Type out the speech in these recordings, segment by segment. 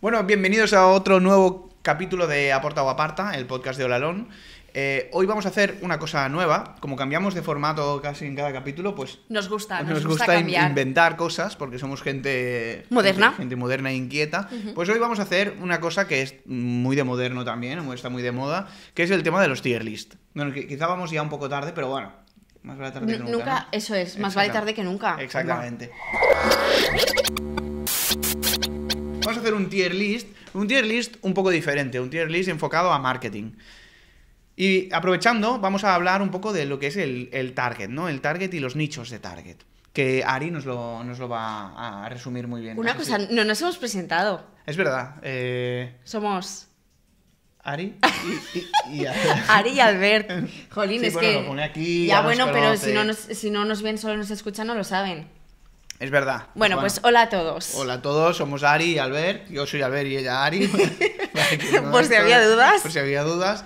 Bueno, bienvenidos a otro nuevo capítulo de Aporta o Aparta, el podcast de Olalón. Eh, hoy vamos a hacer una cosa nueva. Como cambiamos de formato casi en cada capítulo, pues. Nos gusta, nos, gusta, inventar cosas porque somos gente. Moderna. Gente, moderna e inquieta. Pues hoy vamos a hacer una cosa que es muy de moderno también, está muy de moda, que es el tema de los tier list. Bueno, quizá vamos ya un poco tarde, pero bueno. Más vale tarde que nunca. nunca Eso es, más vale tarde que nunca. Exactamente vamos a hacer un tier list, un tier list un poco diferente, un tier list enfocado a marketing. Y aprovechando, vamos a hablar un poco de lo que es el, target, ¿no? El target y los nichos de target. Que Ari nos lo, nos lo va a resumir muy bien. Una cosa, no nos hemos presentado. Es verdad. Eh, Somos Ari y, Ari y Albert. Jolín, es bueno, que. ya, bueno, pero si no, nos, si no nos ven, solo nos escuchan, no lo saben. Es verdad. Bueno, pues hola a todos. Hola a todos, somos Ari y Albert. Yo soy Albert y ella Ari. por si había dudas. Por si había dudas.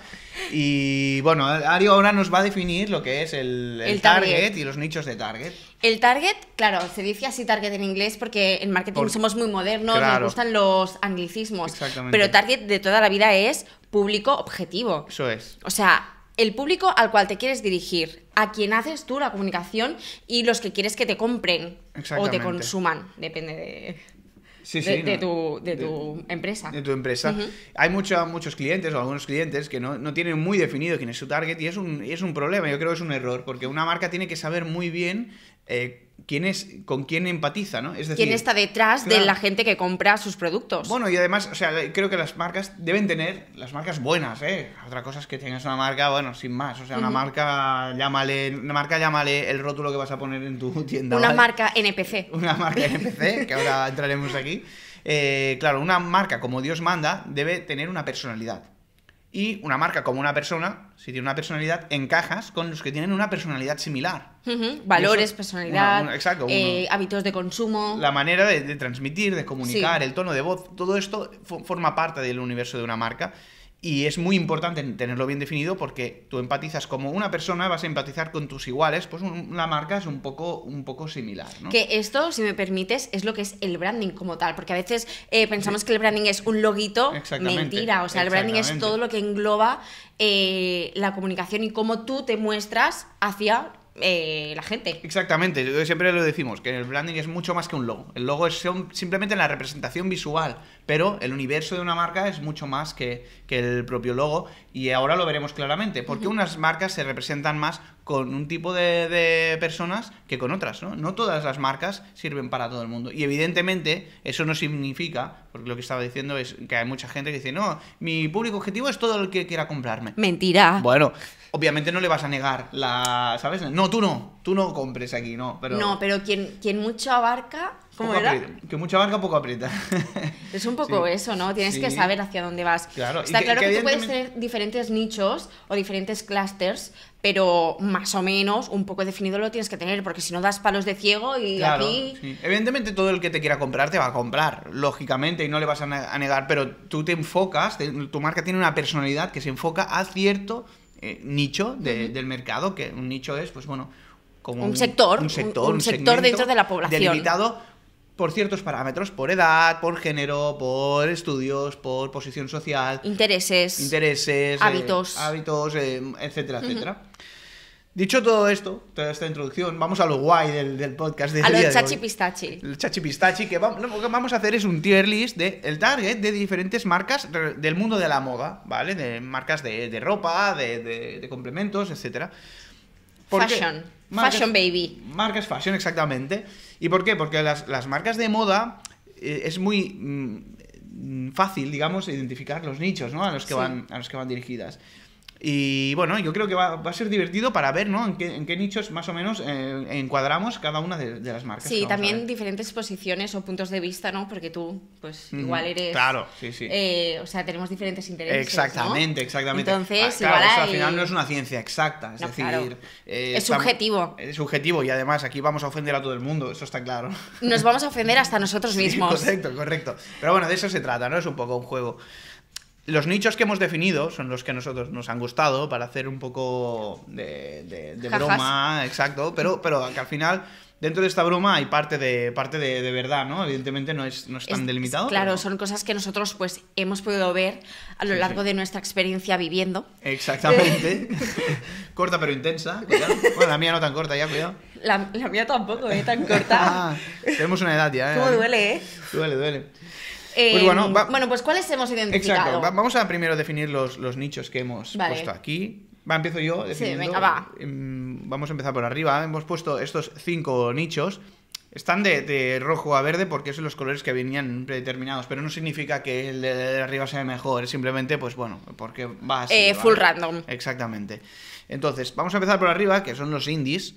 Y bueno, Ari ahora nos va a definir lo que es el, target. y los nichos de target. El target, claro, se dice así target en inglés porque en marketing somos muy modernos, nos gustan los anglicismos. Exactamente. Pero target de toda la vida es público objetivo. Eso es. O sea, el público al cual te quieres dirigir, a quien haces tú la comunicación y los que quieres que te compren o te consuman, depende de, tu, empresa. De tu empresa. Hay muchos clientes o algunos clientes que no, tienen muy definido quién es su target y es es un problema, yo creo que es un error, porque una marca tiene que saber muy bien eh, con quién empatiza, ¿no? quién está detrás de la gente que compra sus productos. Bueno, y además, o sea, creo que las marcas deben tener las marcas buenas, ¿eh? Otra cosa es que tengas una marca, bueno, sin más, o sea, una marca, llámale, una marca, llámale el rótulo que vas a poner en tu tienda. Una marca NPC. Una marca NPC, que ahora entraremos aquí. Eh, claro, una marca como Dios manda debe tener una personalidad. Y una marca como una persona, si tiene una personalidad, encajas con los que tienen una personalidad similar. Valores, personalidad, eh, hábitos de consumo. La manera de, transmitir, de comunicar, el tono de voz, todo esto forma parte del universo de una marca. Y es muy importante tenerlo bien definido porque tú empatizas como una persona, vas a empatizar con tus iguales, pues una marca es un poco, un poco similar. ¿no? Que esto, si me permites, es lo que es el branding como tal, porque a veces eh, pensamos que el branding es un loguito, mentira, o sea, el branding es todo lo que engloba eh, la comunicación y cómo tú te muestras hacia eh, la gente. Exactamente, siempre lo decimos, que el branding es mucho más que un logo. El logo es simplemente la representación visual, pero el universo de una marca es mucho más que, el propio logo y ahora lo veremos claramente, porque unas marcas se representan más con un tipo de, personas que con otras, ¿no? No todas las marcas sirven para todo el mundo. Y evidentemente eso no significa, porque lo que estaba diciendo es que hay mucha gente que dice, no, mi público objetivo es todo el que quiera comprarme. Mentira. Bueno, obviamente no le vas a negar la, ¿sabes? No, tú no, tú no compres aquí, no. Pero... No, pero quien, quien mucho abarca, ¿cómo era? Que mucho abarca, poco aprieta. Es un poco eso, ¿no? Tienes que saber hacia dónde vas. Claro. Está claro que, tú puedes tener diferentes nichos o diferentes clusters, pero más o menos un poco definido lo tienes que tener, porque si no das palos de ciego y claro, aquí... Evidentemente todo el que te quiera comprar te va a comprar, lógicamente, y no le vas a negar, pero tú te enfocas, tu marca tiene una personalidad que se enfoca a cierto eh, nicho del mercado, que un nicho es, pues bueno, como un, sector, un sector, dentro de la población. Delimitado por ciertos parámetros, por edad, por género, por estudios, por posición social. Intereses. Intereses. Eh, hábitos. hábitos, eh, etcétera, etcétera. Dicho todo esto, toda esta introducción, vamos a lo guay del, podcast de A lo chachi pistachi. El chachi pistachi, que lo que vamos a hacer es un tier list del el target de diferentes marcas del mundo de la moda, ¿vale? De marcas de, ropa, de, complementos, etc. fashion. fashion baby. Marcas fashion, exactamente. ¿Y por qué? Porque las, marcas de moda eh, es muy mm, fácil, digamos, identificar los nichos, ¿no? A los que, van, a los que van dirigidas. Y bueno, yo creo que va, a ser divertido para ver ¿no? en, qué, nichos más o menos eh, encuadramos cada una de, las marcas. Sí, también diferentes posiciones o puntos de vista, ¿no? Porque tú, pues igual eres... Claro, sí, sí. Eh, o sea, tenemos diferentes intereses. Exactamente, exactamente. Entonces, ah, claro, eso, al final no es una ciencia exacta, es decir... Eh, es subjetivo. Es subjetivo y además aquí vamos a ofender a todo el mundo, eso está claro. Nos vamos a ofender hasta nosotros mismos. correcto, correcto. Pero bueno, de eso se trata, ¿no? Es un poco un juego los nichos que hemos definido son los que a nosotros nos han gustado para hacer un poco de, broma, exacto, pero, pero que al final dentro de esta broma hay parte de parte de, verdad, ¿no? Evidentemente no es, no es tan delimitado. Claro, son cosas que nosotros pues hemos podido ver a lo largo de nuestra experiencia viviendo. Exactamente. corta pero intensa. Bueno, la mía no tan corta ya, cuidado. La, mía tampoco, ¿eh? Tan corta. Ah, tenemos una edad ya, ¿eh? duele, eh? Duele, duele. Pues em, bueno, pues ¿cuáles hemos identificado? Exacto, vamos a primero definir los, nichos que hemos puesto aquí. Va, empiezo yo. Sí, em, Vamos a empezar por arriba. Hemos puesto estos cinco nichos. Están de, rojo a verde porque son los colores que venían predeterminados, pero no significa que el de, arriba sea mejor, simplemente, pues bueno, porque va así. Eh, full random. Exactamente. Entonces, vamos a empezar por arriba, que son los indies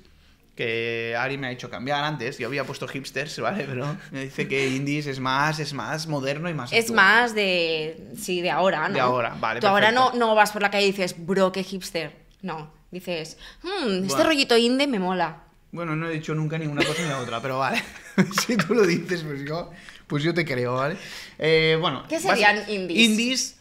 que Ari me ha hecho cambiar antes. Yo había puesto hipsters, ¿vale? Pero me dice que indies es más, es más moderno y más. Es más de. Sí, de ahora, ¿no? De ahora, vale. Tú ahora no, no vas por la calle y dices, bro, qué hipster. No. Dices, hmm, este rollito indie me mola. Bueno, no he dicho nunca ninguna cosa ni la otra, pero vale. si tú lo dices, pues yo, pues te creo, ¿vale? Eh, bueno. ¿Qué serían indies? Indies.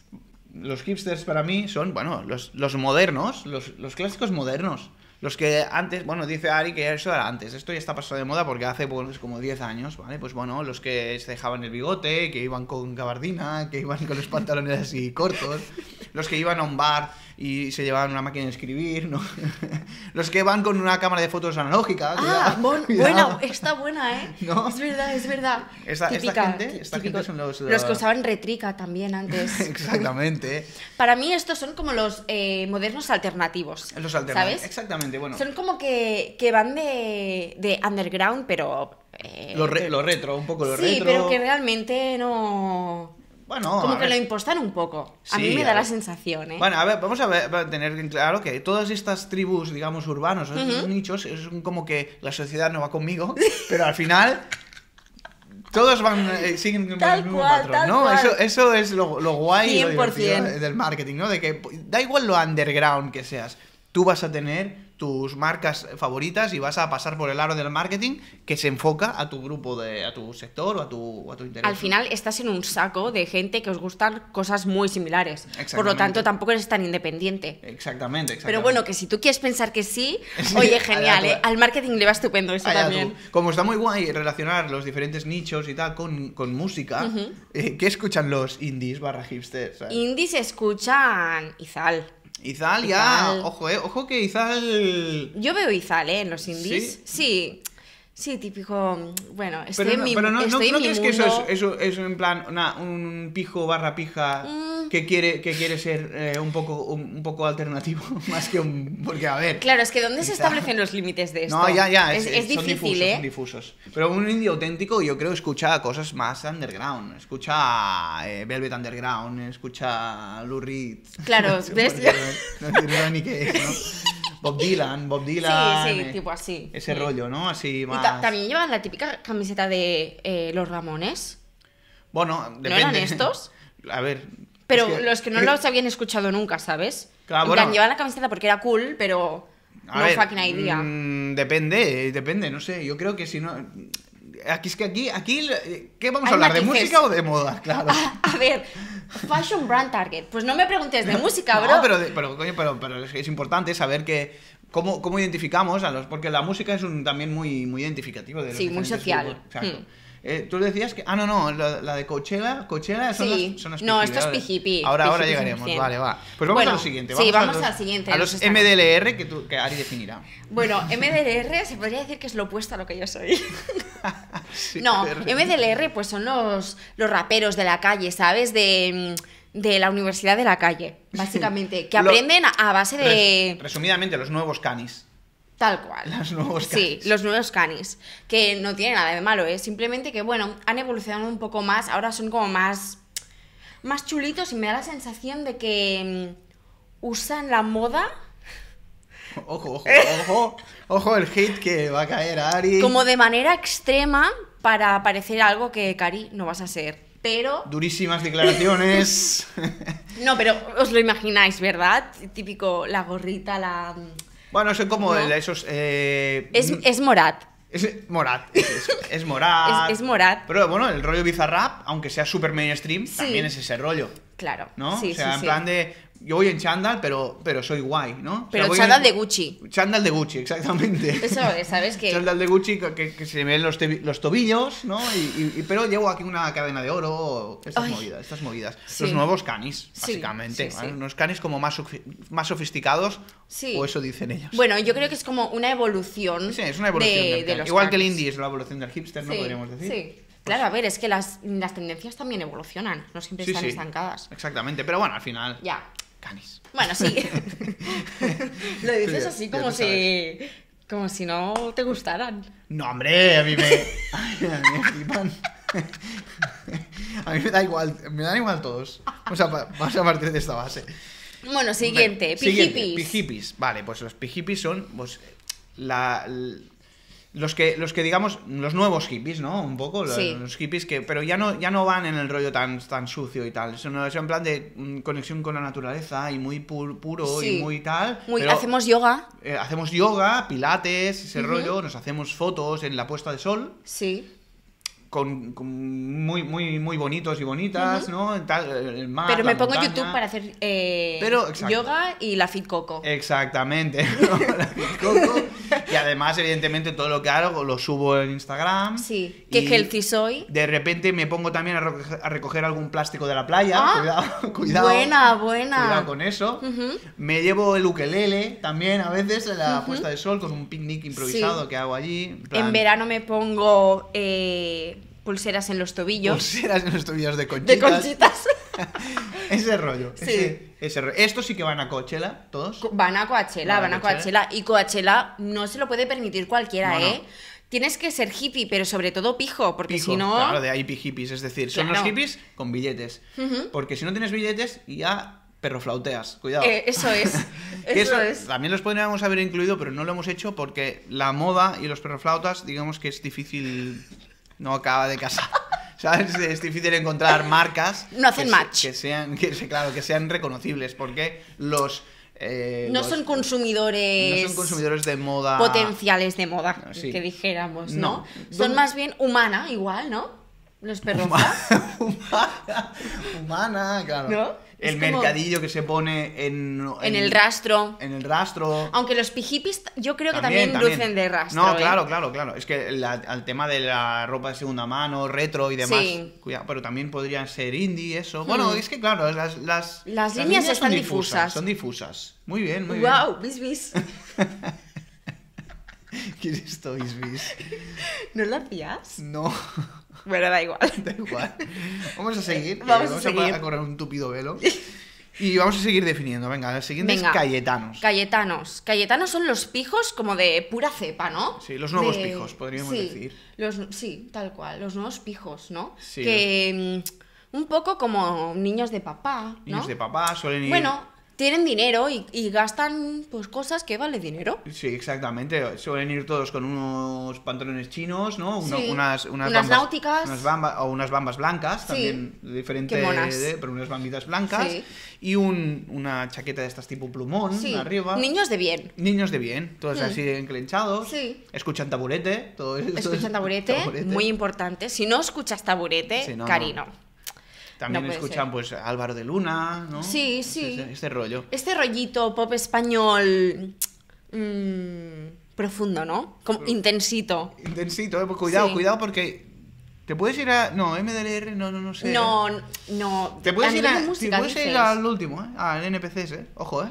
Los hipsters para mí son, bueno, los, modernos, los, los clásicos modernos. Los que antes, bueno, dice Ari que eso era antes, esto ya está pasado de moda porque hace como 10 años, ¿vale? Pues bueno, los que se dejaban el bigote, que iban con gabardina, que iban con los pantalones así cortos, los que iban a un bar y se llevaban una máquina de escribir, ¿no? Los que van con una cámara de fotos analógica. Ah, bueno, está buena, ¿eh? Es verdad, es verdad. típica, los, que usaban retrica también antes. Exactamente. Para mí estos son como los eh, modernos alternativos. Los alternativos, Exactamente, bueno. Son como que, van de, underground, pero... Eh, los lo, retro, un poco los retro. Sí, pero que realmente no bueno, como que lo impostan un poco. A mí me da la sensación, ¿eh? Bueno, a ver, vamos a, ver, tener claro que todas estas tribus, digamos, urbanos, son nichos, es como que la sociedad no va conmigo, pero al final todos van, eh, siguen el mismo patrón, ¿no? Eso, eso es lo, lo guay del marketing, ¿no? De que da igual lo underground que seas, tú vas a tener tus marcas favoritas y vas a pasar por el aro del marketing que se enfoca a tu grupo, de, a tu sector o a tu, a tu interés. Al final estás en un saco de gente que os gustan cosas muy similares. Por lo tanto, tampoco eres tan independiente. Exactamente, exactamente. Pero bueno, que si tú quieres pensar que sí, oye, genial, ¿eh? al marketing le va estupendo eso también. Como está muy guay relacionar los diferentes nichos y tal con, música, eh, ¿qué escuchan los indies barra hipsters? Indies escuchan Izal. Izal ya, ojo, eh, ojo que Izal... Yo veo Izal, eh, en los indies. sí. Sí, típico, mm, bueno, estoy en mi, pero no, no, que eso es, eso en plan un pijo barra pija mm. que, quiere, que quiere ser eh, un, poco, un, poco alternativo? más que un... Porque, a ver... Claro, es que ¿dónde se establecen los límites de esto? No, ya, ya, es, difícil, difusos, ¿eh? difusos. Pero un indie auténtico yo creo escucha cosas más underground, escucha eh, Velvet Underground, escucha Lou Reed. Claro, ¿ves? no ni qué es, ¿no? Bob Dylan, Bob Dylan. Sí, sí, tipo así. Ese rollo, ¿no? Así más también llevan la típica camiseta de eh, los Ramones. Bueno, depende. ¿No eran estos? A ver. Pero los que no los habían escuchado nunca, ¿sabes? Claro, llevan la camiseta porque era cool, pero no fucking idea. Mm, depende, depende, no sé. Yo creo que si no. Aquí es que aquí, aquí, ¿qué vamos a hablar? ¿De música o de moda? Claro. A, ver, Fashion Brand Target. Pues no me preguntes de música, bro. No, pero, pero, es importante saber que ¿Cómo, ¿Cómo, identificamos a los.? Porque la música es un, también muy, muy identificativo de los Sí, muy social. Pues, hmm. eh, tú decías que. Ah, no, no, la, de Coachella. Coachella son sí. Los, son no, esto es pijipi. Ahora, ahora llegaremos. Vale, va. Pues vamos a lo siguiente. Vamos sí, vamos a al siguiente. A los MDLR que, tú, que Ari definirá. Bueno, MDLR se podría decir que es lo opuesto a lo que yo soy. no, MDLR pues son los raperos de la calle, ¿sabes? De de la universidad de la calle, básicamente, que aprenden a base de... resumidamente, los nuevos canis. Tal cual. Los nuevos canis. Sí, los nuevos canis, que no tiene nada de malo, es ¿eh? simplemente que, bueno, han evolucionado un poco más, ahora son como más... más chulitos y me da la sensación de que mm, usan la moda ojo, ojo, ojo, ojo el hit que va a caer Ari. Como de manera extrema para parecer algo que Cari no vas a ser. Durísimas declaraciones. no, pero os lo imagináis, ¿verdad? Típico, la gorrita, la... Bueno, es como esos... Eh, es, es Morat. Es Morat, es, es es, es, Pero bueno, el rollo bizarrap, aunque sea super mainstream, también es ese rollo. Claro. ¿No? Sí, o sea, en plan de, yo voy en chándal, pero, pero soy guay, ¿no? Pero chándal de Gucci. Chándal de Gucci, exactamente. Eso eh, ¿sabes qué? Chándal de Gucci que, se me ven los, los tobillos, ¿no? Y, pero llevo aquí una cadena de oro, estas movidas, estas movidas. Los nuevos canis, básicamente. Unos canis como más, más sofisticados, o eso dicen ellos. Bueno, yo creo que es como una evolución. Sí, es una evolución. De, Igual que el indie es la evolución del hipster, ¿no? Podríamos decir. Sí. Pues claro, a ver, es que las, las, tendencias también evolucionan, no siempre están estancadas. Exactamente, pero bueno, al final. Ya. Bueno, sí. Lo dices así como si. Como si no te gustaran. No, hombre, a mí me. a mí me da igual, me dan igual todos. Vamos a, partir de esta base. Bueno, siguiente, pijipis. Vale, pues los pijipis son pues, la, los que, los que digamos, los nuevos hippies, ¿no? Un poco, los, hippies que, pero ya no, ya no van en el rollo tan, tan sucio y tal, Son es en plan de mm, conexión con la naturaleza y muy puro y muy tal. hacemos yoga. Eh, hacemos yoga, pilates, ese rollo, nos hacemos fotos en la puesta de sol. Sí. Con, muy, muy, muy bonitos y bonitas, ¿no? Tal, el mar, Pero me pongo YouTube para hacer eh, Pero, yoga y la fit coco. Exactamente. La fit coco. Y además, evidentemente, todo lo que hago lo subo en Instagram. Sí, que healthy soy. De repente me pongo también a recoger, algún plástico de la playa. Ah, cuidado, cuidado. Buena, buena. Cuidado con eso. Me llevo el ukelele también a veces la puesta de sol con un picnic improvisado que hago allí. En, verano me pongo eh, pulseras en los tobillos. Pulseras en los tobillos de conchitas. De conchitas. ese rollo. Ese, rollo. Estos sí que van a Coachella, todos. Van a Coachella, van, a, Coachella. Y Coachella no se lo puede permitir cualquiera, ¿eh? Tienes que ser hippie, pero sobre todo pijo, porque si no. Claro, de hippie hippies, es decir, son los hippies con billetes. Porque si no tienes billetes, ya perroflauteas, cuidado. Eh, eso es. eso, es. También los podríamos haber incluido, pero no lo hemos hecho porque la moda y los perroflautas, digamos que es difícil. No acaba de casar. Es difícil encontrar marcas. que match. sean, que, sean reconocibles, porque los. Eh, no son consumidores. No son consumidores de moda. Potenciales de moda, ah, que dijéramos, no son más bien humana, igual, ¿no? ¿Los perros? Humana, humana, claro. ¿No? El mercadillo que se pone en, en, el rastro. En el rastro. Aunque los pijipis yo creo que también, lucen de rastro. No, ¿eh? claro, claro, claro. Es que al tema de la ropa de segunda mano, retro y demás. Sí. pero también podrían ser indie, eso. Bueno, mm. es que claro, las... Las, las, líneas, están difusas, Son difusas. Muy bien, muy bien. Wow, bisbis. ¿Qué es esto, bis ¿No lo hacías? No. Bueno, da igual. Da igual. Vamos a seguir. Vamos, a, a correr un tupido velo. Y vamos a seguir definiendo. Venga, el siguiente es Cayetanos. Cayetanos. Cayetanos son los pijos como de pura cepa, ¿no? Sí, los nuevos pijos, podríamos decir. Los, sí, tal cual. Los nuevos pijos, ¿no? Sí. Que. Mm, un poco como niños de papá. Niños de papá suelen ir. Bueno, tienen dinero y, gastan pues cosas que vale dinero. Sí, exactamente. Suelen ir todos con unos pantalones chinos, ¿no? Unas, náuticas. Unas o unas bambas blancas, también diferente, pero unas bambitas blancas. Y una chaqueta de estas tipo plumón arriba. Niños de bien. Niños de bien, todos hmm. así enclenchados. Escuchan taburete. Todo, eso. escuchan taburete, muy importante. Si no escuchas taburete, cariño. También escuchan pues Álvaro de Luna, ¿no? Sí, sí. Este, rollo. Este rollito pop español mm, profundo, ¿no? Como intensito. Intensito, eh, pues cuidado, cuidado porque te puedes ir a no, MDLR no no no sé. No, no. Te puedes ir a, te puedes ir al último, eh, al NPCs, eh. Ojo, eh.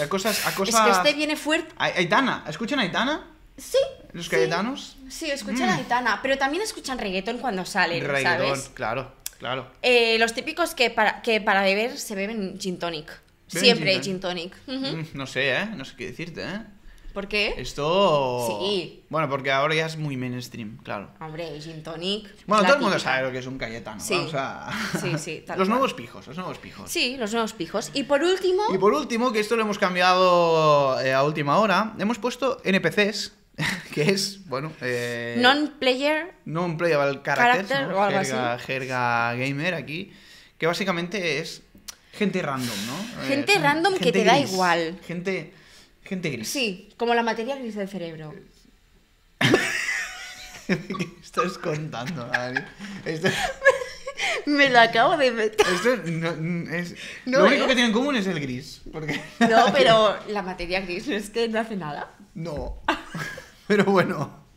A cosas, a cosas... Es que este viene fuerte. Aitana, ¿escuchan Aitana? Sí. ¿Los sí. Cayetanos? Sí, escuchan mm. Aitana, pero también escuchan reggaeton cuando salen, reggaeton, Reggaetón, claro. Claro. Eh, los típicos que para, que para beber se beben gin tonic. Siempre gin mm, No sé, ¿eh? No sé qué decirte, ¿eh? ¿Por qué? Esto. Sí. Bueno, porque ahora ya es muy mainstream, claro. Hombre, gin tonic. Bueno, todo el mundo sabe lo que es un Cayetano. Sí. Sí, los nuevos pijos, los nuevos pijos. Sí, los nuevos pijos. Y por último. Y por último, que esto lo hemos cambiado eh, a última hora, hemos puesto NPCs que es, bueno... Eh, non-player. non player vale, carácter, ¿no? o algo jerga, así. jerga gamer aquí, que básicamente es gente random, ¿no? Eh, gente random que te da igual. Gente, gente gris. Sí, como la materia gris del cerebro. ¿Qué estás contando, Dani? Me lo acabo de meter. Esto es... lo único ¿eh? que tienen en común es el gris. Porque... No, pero la materia gris no es que no hace nada. No. Pero bueno.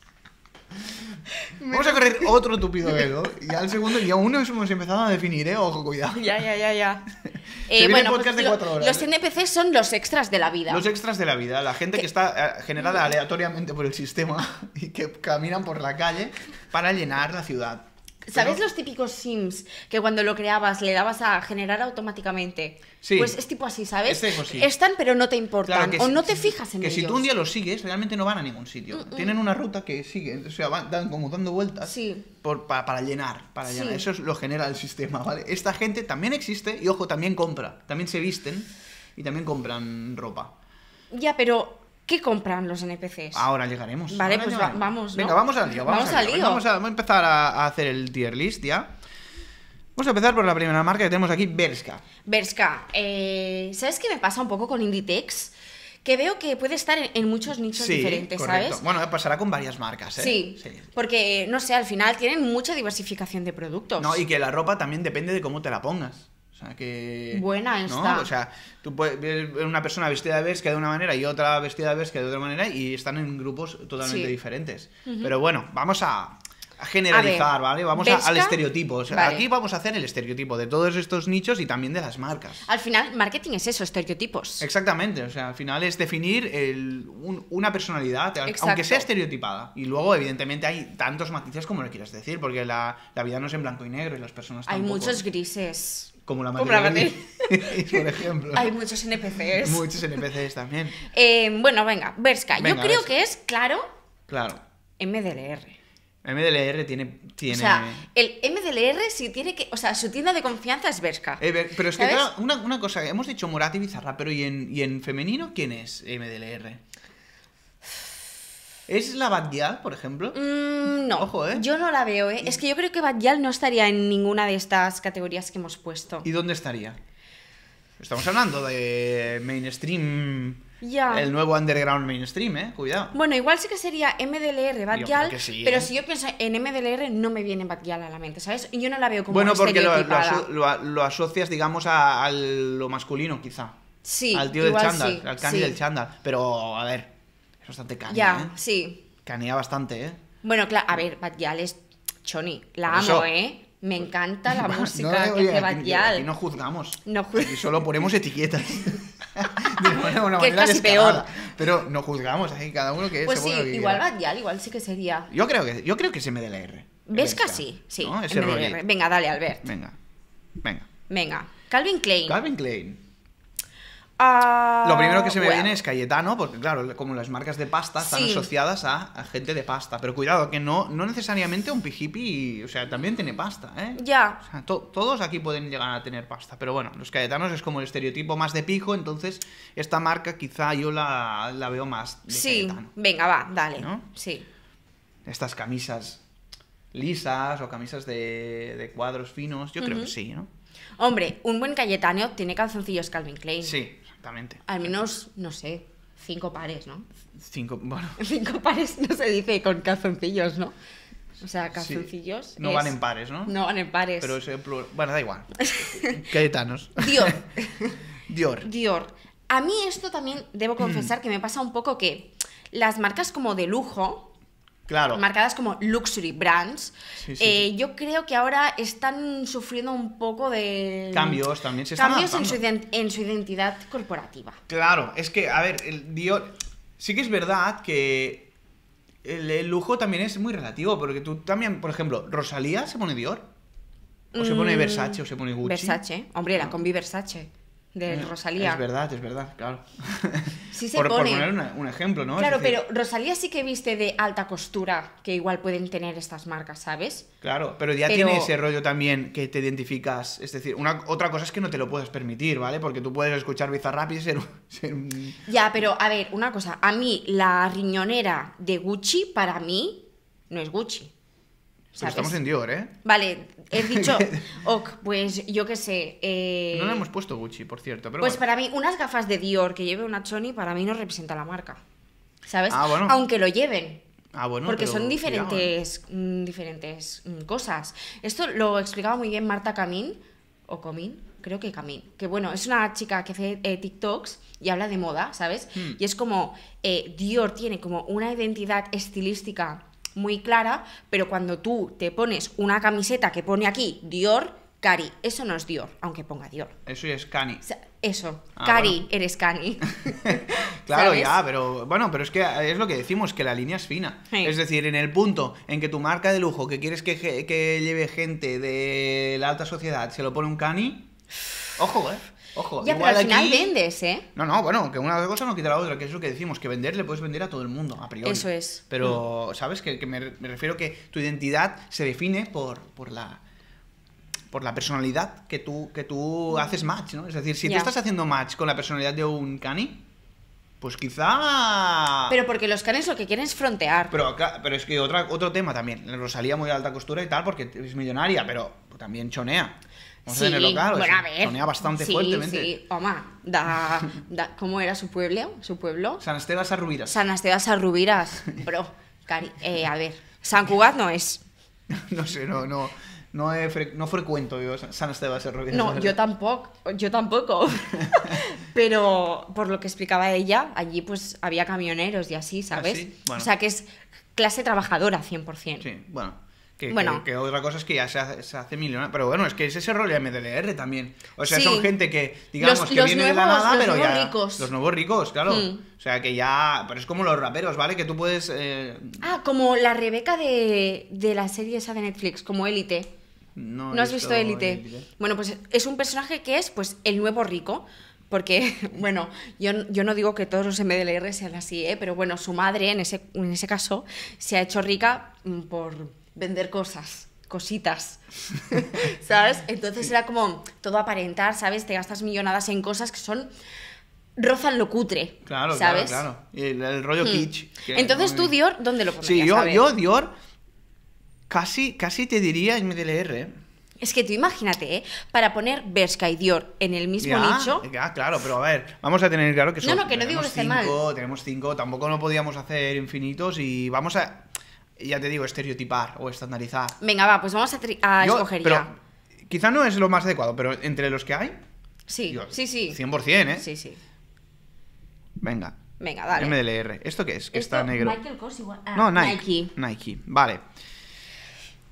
Vamos a correr otro tupido dedo Y al segundo, y uno hemos empezado a definir, ¿eh? Ojo, cuidado. Ya, ya, ya, ya. Eh, bueno, pues de cuatro horas, los NPC son los extras de la vida. Los extras de la vida. La gente que está eh, generada aleatoriamente por el sistema y que caminan por la calle para llenar la ciudad. ¿Sabes los típicos Sims que cuando lo creabas le dabas a generar automáticamente? Sí. Pues es tipo así, ¿sabes? Este Están pero no te importan o no te fijas en que ellos. Que si tú un día los sigues, realmente no van a ningún sitio. Mm, mm. Tienen una ruta que siguen, o sea, van como dando vueltas sí. por, para llenar, para llenar. Eso es, lo genera el sistema, ¿vale? Esta gente también existe y ojo, también compra, también se visten y también compran ropa. Ya, pero ¿Qué compran los NPCs? Ahora llegaremos. Vale, pues vamos. Venga, vamos al lío. Vamos, al lío. Vamos, a, empezar a, hacer el tier list ya. Vamos a empezar por la primera marca que tenemos aquí, Berska. Berska. Eh, ¿Sabes qué me pasa un poco con Inditex? que veo que puede estar en, muchos nichos diferentes, ¿sabes? Bueno, pasará con varias marcas, ¿eh? sí, porque, no sé, al final tienen mucha diversificación de productos. No, y que la ropa también depende de cómo te la pongas. Buena está O sea, tú puedes una persona vestida de vesca de una manera y otra vestida de vesca de otra manera y están en grupos totalmente diferentes. Pero bueno, vamos a, generalizar, ¿vale? Vamos a, al estereotipo. Aquí vamos a hacer el estereotipo de todos estos nichos y también de las marcas. Al final, marketing es eso, estereotipos. Exactamente, o sea, al final es definir una personalidad, aunque sea estereotipada. Y luego, evidentemente, hay tantos matices como lo quieras decir, porque la, vida no es en blanco y negro y las personas Hay muchos grises. Como la por Hay muchos NPCs. Muchos NPCs también. Eh, bueno, venga, Berska. Yo creo que es claro. Claro. MDLR. MDLR tiene, O sea, el MDLR si tiene que. O sea, su tienda de confianza es Berska. Eh, pero es que, una, cosa, hemos dicho Morati y Bizarra, pero ¿y en, ¿y en femenino quién es MDLR? ¿Es la Batgirl, por ejemplo? Mm, no. Ojo, ¿eh? Yo no la veo, ¿eh? Es que yo creo que Batgirl no estaría en ninguna de estas categorías que hemos puesto. ¿Y dónde estaría? Estamos hablando de mainstream. Ya. El nuevo underground mainstream, ¿eh? Cuidado. Bueno, igual sí que sería MDLR, Batgirl. pero ¿eh? si yo pienso en MDLR, no me viene Batgirl a la mente, ¿sabes? Yo no la veo como Bueno, porque lo, asocias, digamos, a, lo masculino, quizá. Sí. Al tío del chándal, al cani del chándal. Pero, a ver, es bastante ¿eh? Ya, sí. Canea bastante, ¿eh? Bueno, claro, a ver, Batyal es Choni. La amo, ¿eh? Me encanta la música de que hace no juzgamos. No juzgamos. solo ponemos etiquetas. que es casi peor. Pero no juzgamos, así cada uno que Pues sí, igual Batyal, igual sí que sería. Yo creo que, yo creo que es r ¿Ves casi? Sí, ¿no? Ese MDLR. Venga, dale, Albert. Venga, venga. Venga. Calvin Klein. Calvin Klein. Ah, lo primero que se me bien viene es Cayetano, porque claro, como las marcas de pasta están asociadas a, gente de pasta. Pero cuidado, que no, no necesariamente un pijipi, o sea, también tiene pasta, ¿eh? Ya. todos aquí pueden llegar a tener pasta. Pero bueno, los Cayetanos es como el estereotipo más de pijo, entonces esta marca quizá yo la, veo más Sí, venga, va, dale. ¿no? Sí. Estas camisas lisas o camisas de, cuadros finos, yo creo que sí, ¿no? Hombre, un buen Cayetano tiene calzoncillos Calvin Klein. Sí, al menos, no sé, cinco pares, ¿no? Cinco, Cinco pares no se dice con calzoncillos, ¿no? O sea, calzoncillos. No van en pares, ¿no? No van en pares. Pero ese plural... Bueno, da igual. Cayetanos. Dior. Dior. Dior. A mí esto también debo confesar que me pasa un poco que las marcas como de lujo marcadas como luxury brands, eh, yo creo que ahora están sufriendo un poco de... Cambios también, en su, identidad corporativa. Claro, es que, a ver, el Dior... Sí que es verdad que el, lujo también es muy relativo, porque tú también, por ejemplo, Rosalía se pone Dior. O se pone mm, Versace, o se pone Gucci. Versace, hombre, la ah. combi Versace de Rosalía. Es verdad, es verdad, claro. Sí por, poner un ejemplo, ¿no? Claro, pero Rosalía sí que viste de alta costura que igual pueden tener estas marcas, ¿sabes? Claro, pero ya tiene ese rollo también que te identificas. Es decir, una, otra cosa es que no te lo puedes permitir, ¿vale? Porque tú puedes escuchar Bizarrap y ser, ser un... Ya, pero a ver, una cosa. A mí la riñonera de Gucci, para mí, no es Gucci. Pero estamos en Dior, ¿eh? Vale, he dicho, ok, pues yo qué sé. Eh, no le hemos puesto Gucci, por cierto. Pero pues para mí, unas gafas de Dior que lleve una Choni, para mí no representa la marca. ¿Sabes? Ah, bueno. Aunque lo lleven. Ah, bueno, porque son diferentes, mm, diferentes mm, cosas. Esto lo explicaba muy bien Marta Camín, o Comín, creo que Camín, que bueno, es una chica que hace eh, TikToks y habla de moda, ¿sabes? Hmm. Y es como eh, Dior tiene como una identidad estilística muy clara, pero cuando tú te pones una camiseta que pone aquí Dior, Cari, eso no es Dior, aunque ponga Dior. Eso es Cani. eso, ah, Cari, eres Cani. claro, ya, pero bueno, pero es que es lo que decimos, que la línea es fina. Es decir, en el punto en que tu marca de lujo, que quieres que, que lleve gente de la alta sociedad, se lo pone un Cani, ojo, eh. Ojo, ya, igual pero al final vendes, ¿eh? No, no, bueno, que una cosa no quita la otra, que es lo que decimos, que vender le puedes vender a todo el mundo, a priori. Eso es. Pero, mm. ¿sabes? Que, me, refiero que tu identidad se define por, por la por la personalidad que tú, que tú haces match, ¿no? Es decir, si tú estás haciendo match con la personalidad de un cani, pues quizá... Pero porque los canes lo que quieren es frontear. Pero, pero es que otra, otro tema también. Rosalía muy alta costura y tal porque es millonaria, pero también chonea sí, Bueno, a ver. Sonía bastante sí, fuertemente. Sí, da, da, ¿cómo era su pueblo? ¿Su pueblo? San Estebas Arrubiras. San Esteban Arrubiras, bro. Cari eh, a ver, San Cugat no es. no sé, no, no. No, no frecuento yo San Estebas Arrubiras. No, yo tampoco, yo tampoco. Pero por lo que explicaba ella, allí pues había camioneros y así, ¿sabes? ¿Ah, o sea que es clase trabajadora 100%. Sí, bueno, que, bueno. que, otra cosa es que ya se hace, se Pero bueno, es que es ese rol de MDLR también. O sea, son gente que, digamos, los, que viene nuevos, de la nada, pero ya. Ricos. Los nuevos ricos, claro. Hmm. O sea, que ya. Pero es como los raperos, ¿vale? Que tú puedes. Eh, ah, como la Rebeca de, la serie esa de Netflix, como Élite. No, ¿No has visto Élite? Bueno, pues es un personaje que es, pues, el nuevo rico. Porque, bueno, yo, yo, no digo que todos los MDLR sean así, ¿eh? pero bueno, su madre, en ese, en ese caso, se ha hecho rica mm, por, vender cosas cositas, ¿sabes? Entonces era como todo aparentar, ¿sabes? Te gastas millonadas en cosas que son rozan lo cutre, claro, Claro, claro. El, rollo hmm. kitsch. Entonces tú Dior, ¿dónde lo pones Sí, yo, Dior casi, casi te diría en MDLR. Es que tú imagínate, ¿eh? para poner Berska y Dior en el mismo nicho. Ya, claro, pero a ver, vamos a tener claro que son. No, no, que no digo que Tenemos cinco, tampoco no podíamos hacer infinitos y vamos a ya te digo, estereotipar o estandarizar. Venga, va, pues vamos a, escoger pero, ya. Quizá no es lo más adecuado, pero entre los que hay. Sí, sí, sí. 100%, ¿eh? Sí, sí. Venga. Venga, dale. MDLR. ¿Esto qué es? Que está negro. Michael Kors igual. Ah, no, Nike. Nike. Vale.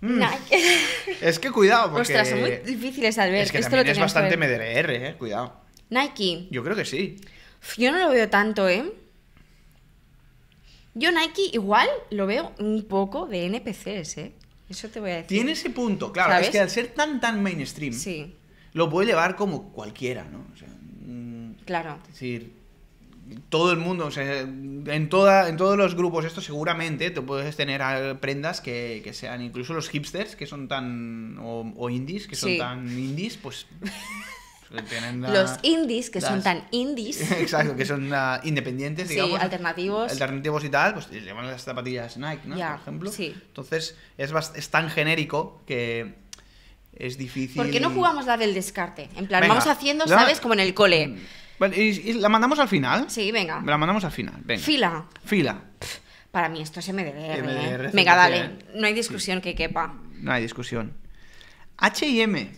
Mm. Nike. es que cuidado, porque. Ostras, son muy difíciles al ver. es bastante MDLR, eh. Cuidado. Nike. Yo creo que sí. Yo no lo veo tanto, ¿eh? Yo Nike igual lo veo un poco de NPCs, ¿eh? Eso te voy a decir. Tiene ese punto, claro. Es que al ser tan, tan mainstream, lo puede llevar como cualquiera, ¿no? Mm, claro. Es decir, todo el mundo, o sea, en, toda, en todos los grupos, esto seguramente te puedes tener prendas que, sean incluso los hipsters, que son tan. o, indies, que son tan indies, pues. Los indies, que son tan indies. Exacto, que son ah, independientes, sí, alternativos. Alternativos y tal, pues llevan las zapatillas Nike, ¿no? Por ejemplo. Sí. Entonces, es, es tan genérico que es difícil. ¿Por qué no jugamos la del descarte? En plan, vamos haciendo, ¿sabes? Como en el cole. Mm, y, la mandamos al final? Sí, venga. La mandamos al final, Fila. Fila. para mí esto es MDR. MDR ¿eh? dale. No hay discusión que quepa. No hay discusión. HM.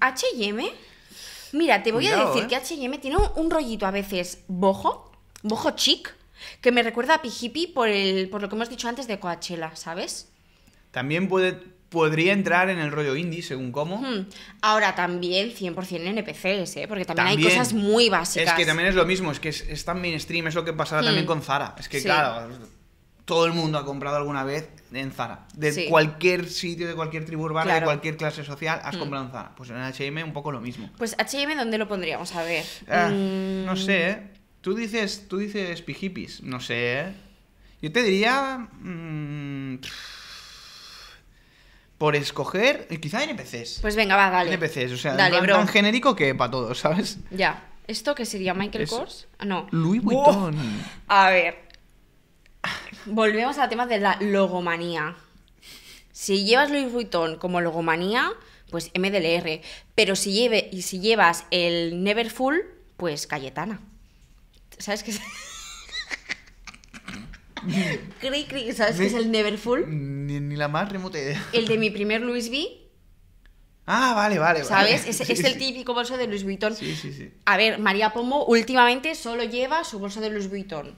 ¿HM? Mira, te voy a decir ¿eh? que HM tiene un rollito a veces bojo, bojo chic, que me recuerda a Pijipi por, el, por lo que hemos dicho antes de Coachella, ¿sabes? También puede, podría entrar en el rollo indie, según cómo. Ahora también 100% NPCs, e ¿eh? porque también, hay cosas muy básicas. Es que también es lo mismo, es que es, tan mainstream, es lo que pasaba también mm. con Zara. Es que, claro, todo el mundo ha comprado alguna vez en Zara. De cualquier sitio, de cualquier tribu urbana, de cualquier clase social, has mm. comprado en Zara. Pues en HM un poco lo mismo. Pues HM, ¿dónde lo pondríamos? A ver. Ah, no mm. sé, ¿eh? Tú dices, tú dices pijipis, no sé, ¿eh? Yo te diría... Mm, por escoger, quizá NPCs. Pues venga, va, dale. NPCs, o sea, dale, tan, genérico que para todos, ¿sabes? Ya. ¿Esto qué sería? ¿Michael Kors? Ah, no. Louis Vuitton. A ver, volvemos al tema de la logomanía. Si llevas Louis Vuitton como logomanía, pues MDLR. Pero si, y si llevas el Neverfull, pues Cayetana. ¿Sabes qué es? ¿sabes qué es el Neverfull? Ni, la más remota idea. El de mi primer Louis V. Ah, vale, vale. ¿Sabes? Vale. Es, es, el típico bolso de Louis Vuitton. Sí, sí, sí. A ver, María Pombo últimamente solo lleva su bolso de Louis Vuitton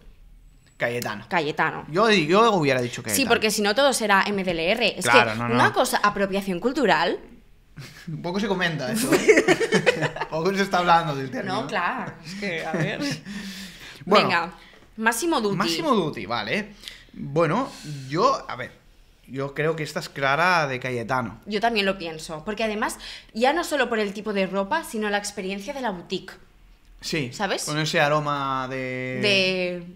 Cayetano. Cayetano. Yo, yo hubiera dicho que Sí, porque si no todo será MDLR. Es que una cosa, apropiación cultural. Poco se comenta eso. Poco se está hablando del tema. No, claro. Es que, a ver. Venga, Máximo Duty. Máximo Duty, vale. Bueno, yo, a ver, yo creo que esta es clara de Cayetano. Yo también lo pienso, porque además, ya no solo por el tipo de ropa, sino la experiencia de la boutique. Sí. ¿Sabes? Con ese aroma de.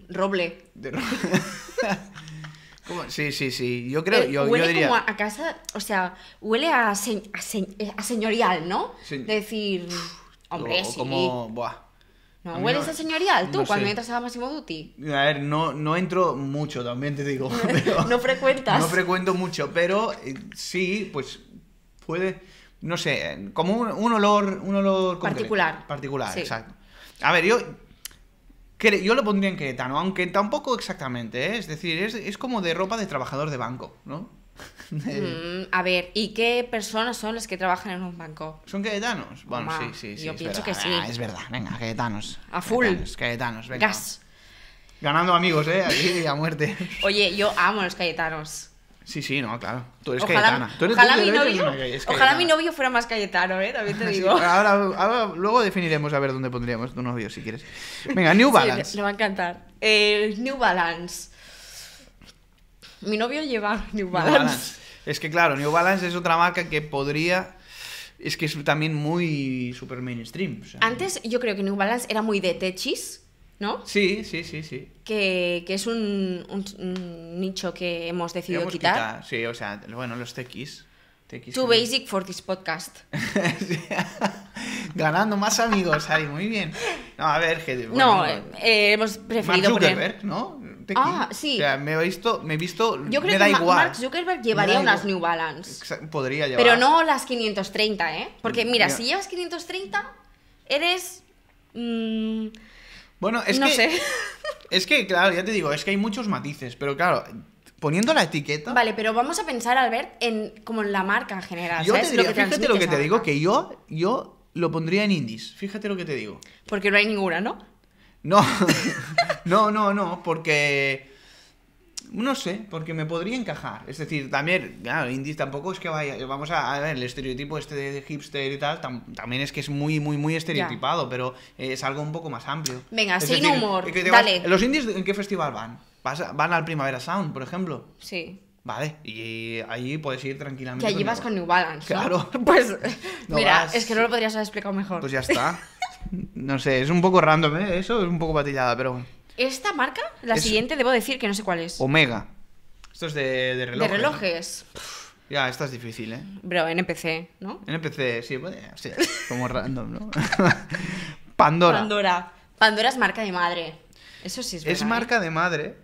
De roble. sí, sí, sí. Yo creo, eh, yo, huele yo diría... como a casa, o sea, huele a, eh, a, señorial, ¿no? Sí. De decir, hombre, o, Como, buah. ¿No hueles a señorial tú cuando entras a Massimo Dutti? A ver, no, no entro mucho, también te digo. no frecuentas. No frecuento mucho, pero eh, sí, pues puede, no sé, como un, olor, un olor particular. particular, exacto. A ver, yo. Yo lo pondría en Cayetano, aunque tampoco exactamente, ¿eh? es decir, es, como de ropa de trabajador de banco, ¿no? Mm, a ver, ¿y qué personas son las que trabajan en un banco? ¿Son Cayetanos? Bueno, sí, sí, sí. Yo pienso que sí. Ah, es verdad, venga, Cayetanos, A full. Ganando amigos, ¿eh? Aquí a muerte. Oye, yo amo los cayetanos. Sí, sí, no, claro. Tú eres Cayetana. ojalá, mi, novio, fuera más Cayetano, ¿eh? También te digo. ahora, luego definiremos a ver dónde pondríamos tu novio, si quieres. Venga, New Balance. Sí, va a encantar. Eh, New Balance. Mi novio lleva New Balance. Es que claro, New Balance es otra marca que podría es que es también muy super mainstream. Antes yo creo que New Balance era muy de techis ¿no? Sí, sí, sí, sí. Que, es un, nicho que hemos decidido quitar. sí, o sea, bueno, los TX. TX Too basic for this podcast. Ganando más amigos, Ari, muy bien. No, a ver, que, no, eh, hemos preferido Mark ¿no? Ah, sí. me he visto, me he visto, Yo creo me da que igual. Zuckerberg llevaría unas New Balance. Podría llevar. Pero no las 530, ¿eh? Porque mm, mira, si llevas 530, eres... Mm, bueno, es no Sé. Es que, claro, ya te digo, es que hay muchos matices, pero claro, poniendo la etiqueta. Vale, pero vamos a pensar, Albert, en como en la marca en general. lo que fíjate lo que te digo, que yo, yo lo pondría en indies. Fíjate lo que te digo. Porque no hay ninguna, ¿no? No, no, no, no, porque no sé, porque me podría encajar. Es decir, también, claro, indie tampoco es que vaya. Vamos a, a ver, el estereotipo este de, hipster y tal, también es que es muy, muy, muy estereotipado, pero es algo un poco más amplio. Venga, sin humor. Dale. ¿Los indies en qué festival van? ¿Van al Primavera Sound, por ejemplo? Sí. Vale, y allí puedes ir tranquilamente. Que allí vas con New Balance. Claro. Pues, mira, es que no lo podrías haber explicado mejor. Pues ya está. No sé, es un poco random, ¿eh? Eso es un poco patillada, pero esta marca, la siguiente, debo decir que no sé cuál es. Omega. Esto es de, relojes. De relojes. Ya, esta es difícil, ¿eh? Bro, NPC, ¿no? NPC, sí, puede como random, ¿no? Pandora. Pandora. Pandora es marca de madre. Eso sí es verdad. Es marca ¿eh? de madre.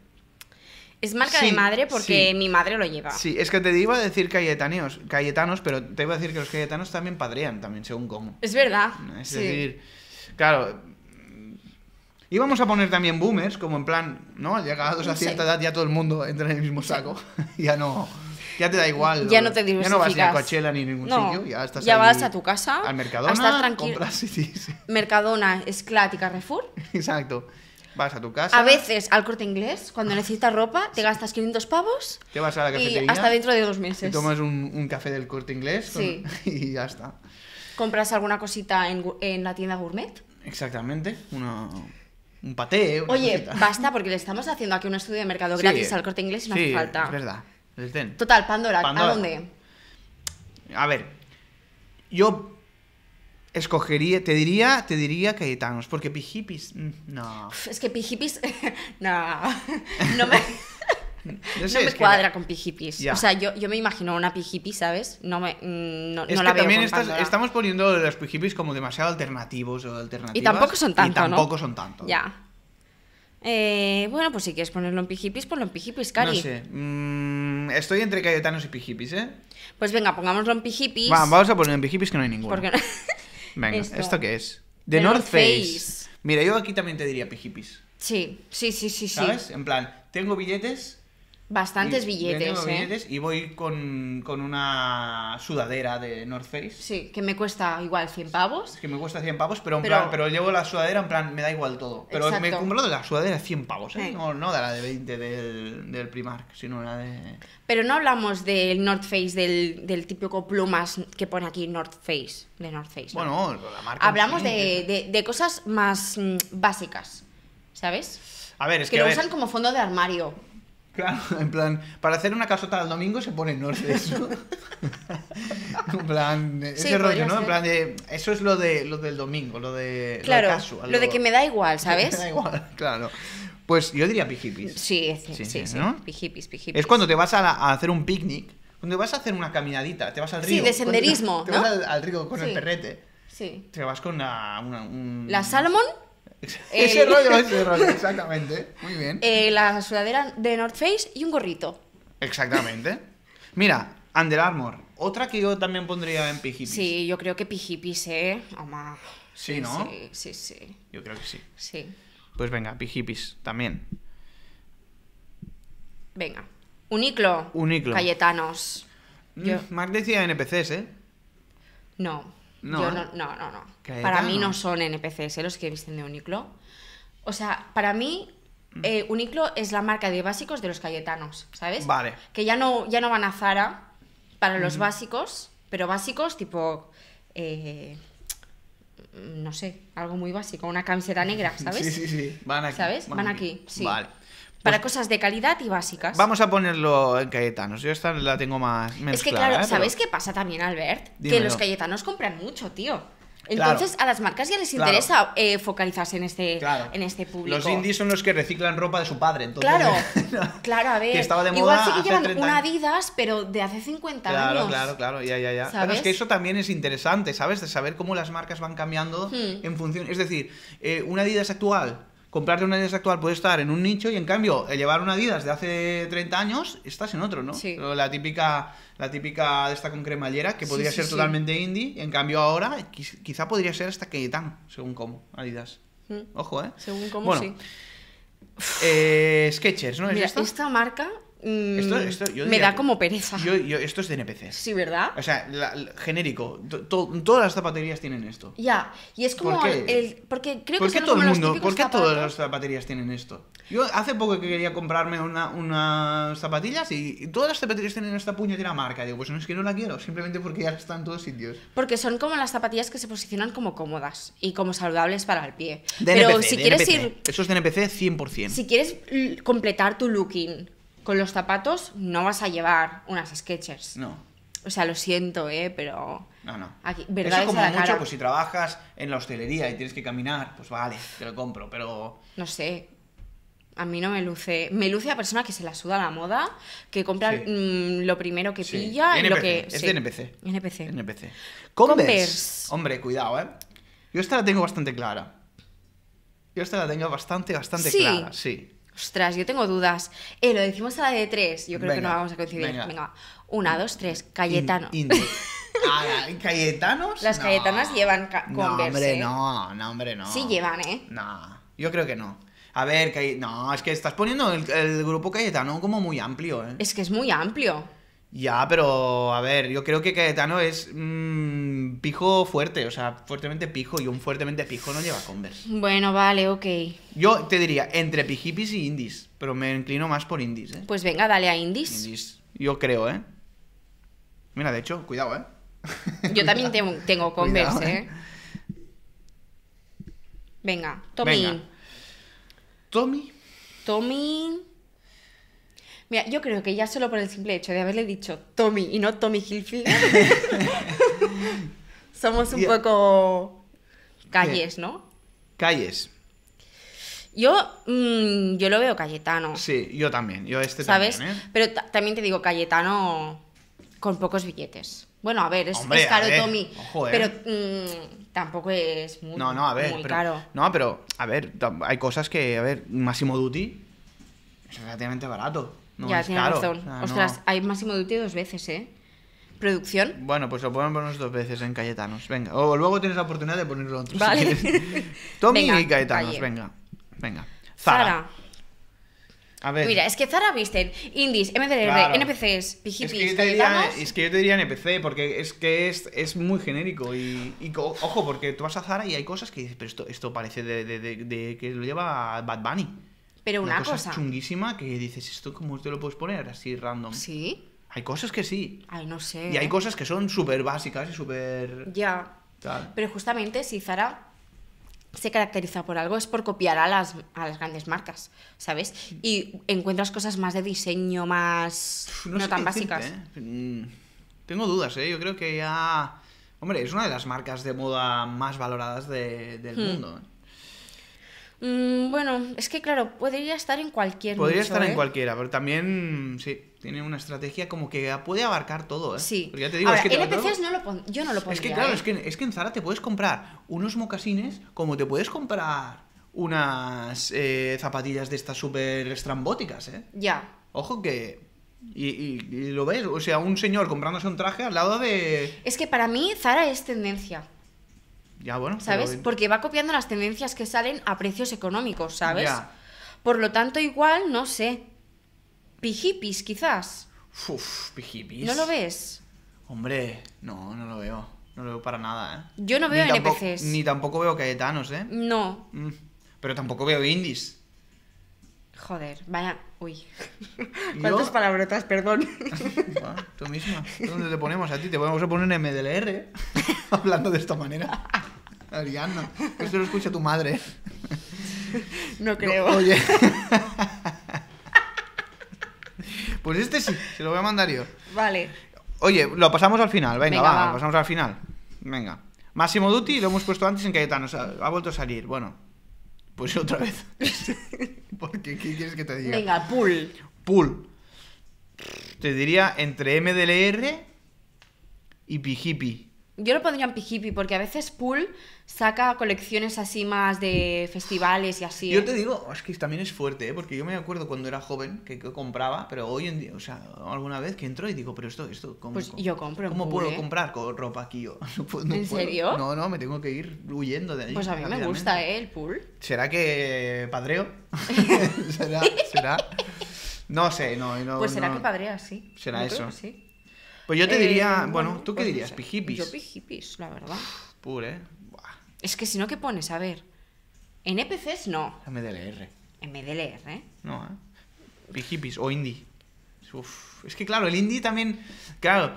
Es marca de madre porque mi madre lo lleva. Sí, es que te iba a decir cayetanos, pero te iba a decir que los cayetanos también padrean, también, según cómo. Es verdad. Es decir, claro, y vamos a poner también boomers, como en plan, ¿no? Llegados a cierta edad ya todo el mundo entra en el mismo saco. ya no. Ya te da igual. Ya no te diversificas. Ya no vas ni a Coachella ni a ningún sitio. Ya, estás ya vas a tu casa. Al Mercadona. A estar tranquilo. Mercadona, Esclat y Carrefour. Exacto. Vas a tu casa. A veces al corte inglés, cuando necesitas ropa, te gastas 500 pavos. Te vas a la cafetería. Y hasta dentro de dos meses. Y tomas un, café del corte inglés y ya está. Compras alguna cosita en la tienda gourmet. Exactamente. Una un paté. Oye, basta porque le estamos haciendo aquí un estudio de mercado gratis al corte inglés y no hace falta. Es verdad. Total, Pandora, ¿a dónde? A ver, yo escogería, te diría, te diría Cayetanos, porque Pijipis, mm, no. Es que Pijipis, no, no me... no me cuadra con pijipis. O sea, yo, yo, me imagino una pijipi, ¿sabes? No me mm, no, es que también estamos poniendo los pijipis como demasiado alternativos o alternativas. Y tampoco son tanto, y tampoco son tanto. Ya. Eh, bueno, pues si quieres ponerlo en pijipis, ponlo en pijipis, Cari. No sé. Mm, estoy entre cayetanos y pijipis, ¿eh? Pues venga, pongámoslo en pijipis. vamos a ponerlo en pijipis que no hay ninguno. No? venga, esto. qué es? The, North, Face. Mira, yo aquí también te diría pijipis. Sí, sí, sí, sí, sí. ¿Sabes? En plan, tengo billetes, Bastantes ¿eh? billetes, Y voy con, una sudadera de North Face. Sí, que me cuesta igual 100 pavos. que me cuesta 100 pavos, pero, en pero... pero llevo la sudadera en plan, me da igual todo. Pero me cumplo de la sudadera 100 pavos, ¿eh? no, de la de 20 del, del, Primark, sino la de. Pero no hablamos del North Face, del, típico plumas que pone aquí North Face, de North Face. Bueno, la marca. Hablamos de, cosas más mm, básicas, ¿sabes? A ver, es que, lo usan como fondo de armario. Claro, en plan, para hacer una casota al domingo se pone no sé eso. en plan, ese rollo, ¿no? En plan de, eso es lo de lo del domingo, lo de lo, de, casual, lo de que me da igual, ¿sabes? me da igual, claro. Pues yo diría pijipis. Sí, sí, sí, sí, sí pijipis, Es cuando te vas a, hacer un picnic, cuando vas a hacer una caminadita, te vas al río. Sí, de senderismo, Te, vas al, río con el perrete. Sí. Te vas con una, ¿La Salmon? ese rollo, ese rollo, exactamente. Muy bien. Eh, la sudadera de North Face y un gorrito. Exactamente. Mira, Under Armour. Otra que yo también pondría en pijipis. Sí, yo creo que pijipis, ¿eh? Oma. Sí, sí, ¿no? Sí, sí, Yo creo que sí. Sí. Pues venga, pijipis también. Venga. Uniclo. Uniclo. Cayetanos. Mm, yo... Marc decía NPCs, ¿eh? No. ¿eh? No, no, no, no. Para mí no son NPCs ¿eh? los que visten de Uniqlo. O sea, para mí Uniclo mm. eh, Uniqlo es la marca de básicos de los Cayetanos, ¿sabes? Vale. Que ya no, ya no van a Zara para los básicos, pero básicos tipo... no sé, algo muy básico, una camiseta negra, ¿sabes? Sí, sí, sí. Van aquí. ¿Sabes? Van, aquí. aquí. sí. Vale. Para pues cosas de calidad y básicas. Vamos a ponerlo en Cayetanos. Yo esta la tengo más. es que claro, ¿eh? ¿sabes qué pasa también, Albert? Que los Cayetanos compran mucho, tío. Entonces a las marcas ya les interesa eh, focalizarse en este, en este público. Los indies son los que reciclan ropa de su padre. Entonces, claro, claro, a ver. estaba de moda Igual sí que llevan una Adidas, pero de hace 50 años. Claro, claro, ya, ya, ya. ¿Sabes? es que eso también es interesante, ¿sabes? De saber cómo las marcas van cambiando hmm. en función. Es decir, eh, una Adidas actual comprarte una Adidas actual puede estar en un nicho y en cambio llevar una Adidas de hace 30 años estás en otro, ¿no? Sí. La típica la típica de esta con cremallera que podría ser totalmente indie, y en cambio ahora quizá podría ser hasta que Tan, según cómo Adidas. Mm. Ojo, ¿eh? Según cómo sí. Eh, ¿no? ¿Es Mira, esta marca Mm, me da como pereza. esto es de NPC Sí, ¿verdad? O sea, genérico. todas las zapaterías tienen esto. Ya, y es como El, porque creo que todo el mundo, ¿Por qué todas las zapaterías tienen esto? Yo hace poco que quería comprarme unas zapatillas y, todas las zapaterías tienen esta puñetera marca. Digo, pues no es que no la quiero, simplemente porque ya están en todos sitios. Porque son como las zapatillas que se posicionan como cómodas y como saludables para el pie. De Pero si quieres ir... Eso es de NPC 100%. Si quieres completar tu looking con los zapatos no vas a llevar unas sketchers. No. O sea, lo siento, ¿eh? Pero... No, no. Aquí, ¿verdad Eso como mucho, pues si trabajas en la hostelería y tienes que caminar, pues vale, te lo compro, pero... No sé. A mí no me luce. Me luce a persona que se la suda la moda, que compra mm, lo primero que pilla y lo que... Es de NPC. NPC. NPC. Converse. Hombre, cuidado, ¿eh? Yo esta la tengo bastante clara. Yo esta la tengo bastante, bastante clara, sí. Ostras, yo tengo dudas. Eh, lo decimos a la de tres. Yo creo que no vamos a coincidir. Venga. Una, dos, tres. Cayetano. Ah, ¿Cayetanos? Las Cayetanas llevan ca no, Hombre, ¿eh? no, no, hombre, no. Sí llevan, ¿eh? No, yo creo que no. A ver, no, es que estás poniendo el, el grupo Cayetano como muy amplio, ¿eh? Es que es muy amplio. Ya, pero a ver, yo creo que Caetano es mm, pijo fuerte, o sea, fuertemente pijo y un fuertemente pijo no lleva Converse. Bueno, vale, ok. Yo te diría entre pijipis y indies, pero me inclino más por indies, ¿eh? Pues venga, dale a indies. Indies, yo creo, ¿eh? Mira, de hecho, cuidado, ¿eh? Yo también tengo, Converse, ¿eh? ¿eh? Venga, Tommy. Venga. Tommy. Tommy yo creo que ya solo por el simple hecho de haberle dicho Tommy y no Tommy Hilfiger, somos un poco calles, ¿no? Calles. Yo, mm, yo lo veo Cayetano. Sí, yo también. Yo este También, ¿eh? Pero también te digo, Cayetano con pocos billetes. Bueno, a ver, es, caro Tommy. ¿eh? Pero mm, tampoco es muy, no, no, a ver, No, pero, a ver, hay cosas que, a ver, Máximo Duty es relativamente barato ya, Ostras, hay Máximo de Duty dos veces, ¿eh? ¿Producción? Bueno, pues lo podemos poner dos veces en Cayetanos. Venga. O luego tienes la oportunidad de ponerlo otro. Vale. Tommy y Cayetanos, venga. Venga. Zara. A ver. Mira, es que Zara Viste indies, MDR, NPCs, es es que, yo te diría NPC, porque es que es, muy genérico. Y, ojo, porque tú vas a Zara y hay cosas que dices, pero esto, esto parece de que lo lleva Bad Bunny. Pero una, una cosa, chunguísima que dices, ¿esto cómo te lo puedes poner así random? Sí. Hay cosas que sí. Ay, no sé. Y hay ¿eh? cosas que son súper básicas y súper... Ya. Pero justamente si Zara se caracteriza por algo es por copiar a las, grandes marcas, ¿sabes? Y encuentras cosas más de diseño, más... No, tan básicas. ¿eh? Mm, tengo dudas, ¿eh? Yo creo que ya... Hombre, es una de las marcas de moda más valoradas del hmm. mundo. ¿eh? Mm, bueno, es que claro, podría estar en cualquier Podría estar en ¿eh? cualquiera, pero también, sí, tiene una estrategia como que puede abarcar todo, ¿eh? Sí. ya te digo, Ahora, es que NPCs yo no lo pondría. Es que claro, ¿eh? es, que, en Zara te puedes comprar unos mocasines como te puedes comprar unas eh, zapatillas de estas súper estrambóticas, ¿eh? Ya. Ojo que... y, lo ves, o sea, un señor comprándose un traje al lado de... Es que para mí Zara es tendencia. Ya, bueno. ¿Sabes? Porque va copiando las tendencias que salen a precios económicos, ¿sabes? Por lo tanto, igual, no sé. Pijipis, quizás. Uf, pijipis. ¿No lo ves? Hombre, no, no lo veo. No lo veo para nada, ¿eh? Yo no veo NPCs. ni tampoco veo Cayetanos, ¿eh? No. Mm. Pero tampoco veo indies. Joder, vaya. Uy. ¿Cuántas palabrotas, perdón? tú misma. ¿Dónde te ponemos a ti? Te podemos poner en MDLR hablando de esta manera. Ariano, esto lo escucha tu madre. No creo. oye. Pues este sí, se lo voy a mandar yo. Vale. Oye, lo pasamos al final, venga, vamos, lo pasamos al final. Venga. Máximo Duty lo hemos puesto antes en Cayetano, ha vuelto a salir, bueno. Pues otra vez. Porque, ¿qué quieres que te diga? Venga, pool. Pool. Te diría entre MDLR y Pijipi. Yo lo pondría en Pijipi porque a veces pool saca colecciones así más de festivales y así. Yo ¿eh? te digo, es que también es fuerte, ¿eh? porque yo me acuerdo cuando era joven que, compraba, pero hoy en día, o sea, alguna vez que entro y digo, pero esto, esto, ¿cómo, pues yo compro ¿cómo puedo ¿eh? comprar ropa aquí? Yo? ¿En serio? No, no, me tengo que ir huyendo de allí. Pues a mí me gusta, ¿eh? El pool. ¿Será que padreo? ¿Será? ¿Será? No sé, no. no pues será que padrea, sí. Será eso. Pues yo te diría, bueno, ¿tú qué pues dirías? Pijipis. Yo pijipis, la verdad. Pure, ¿eh? Es que si no, ¿qué pones? A ver. NPCs e no. MDLR. MDLR. ¿eh? No, ¿eh? Y o indie. Es que claro, el indie también. Claro,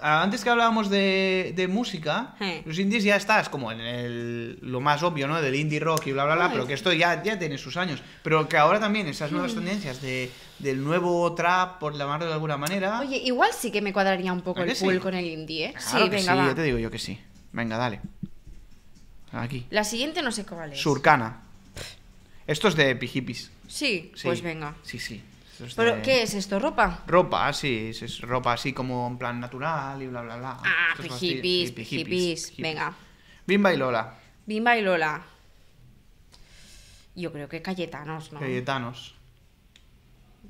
antes que hablábamos de, música, los indies ya estás como en el, lo más obvio, ¿no? Del indie rock y bla, bla, bla, pero que esto ya, ya tiene sus años. Pero que ahora también esas nuevas tendencias de, del nuevo trap, por llamarlo de alguna manera. Oye, igual sí que me cuadraría un poco el pool con el indie, ¿eh? sí, sí, yo te digo yo que sí. Venga, dale. La siguiente no sé cuál es. Surcana. Esto es de Pijipis. Sí, pues venga. Sí, sí. ¿Pero qué es esto? ¿Ropa? Ropa, sí. Es, ropa así como en plan natural y bla, bla, bla. Ah, Pijipis, Pijipis. Venga. Bimba y Lola. Bimba y Lola. Yo creo que Cayetanos, ¿no? Cayetanos.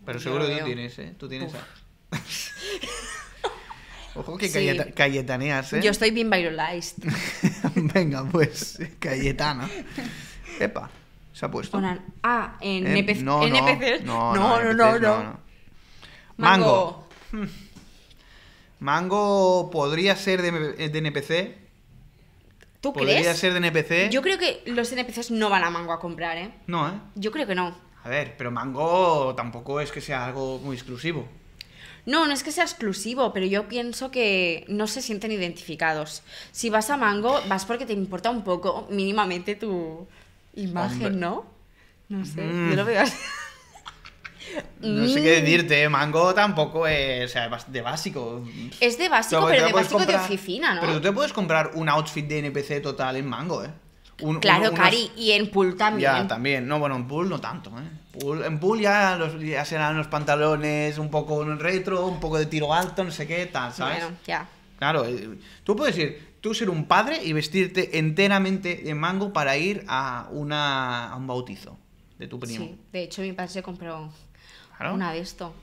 Pero seguro que tienes, ¿eh? Tú tienes. Ojo que cayetaneas, ¿eh? Yo estoy bien viralized. Venga, pues, Cayetana. Epa, se ha puesto. Ah, en em, NPC. No, No, no, no, Mango. Mango. Hmm. podría ser de, eh, NPC. ¿Tú crees? Podría ser de NPC. Yo creo que los NPCs no van a Mango a comprar, ¿eh? No, ¿eh? Yo creo que no. A ver, pero Mango tampoco es que sea algo muy exclusivo. No, no es que sea exclusivo, pero yo pienso que no se sienten identificados. Si vas a Mango, vas porque te importa un poco mínimamente tu imagen, ¿no? No sé, yo mm. lo veo No sé qué mm. decirte, mango tampoco es o sea, de básico. Es de básico, pero, de básico de oficina, ¿no? Pero tú te puedes comprar un outfit de NPC total en mango, ¿eh? claro, Cari, y en pool también. Ya, también. No, bueno, en pool no tanto, ¿eh? en pool ya, los, serán los pantalones un poco retro, un poco de tiro alto, no sé qué, tal, ¿sabes? Bueno, ya. Claro, eh, tú puedes ir, tú ser un padre y vestirte enteramente de mango para ir a, una, a un bautizo de tu primo. Sí, de hecho mi padre se compró una de esto.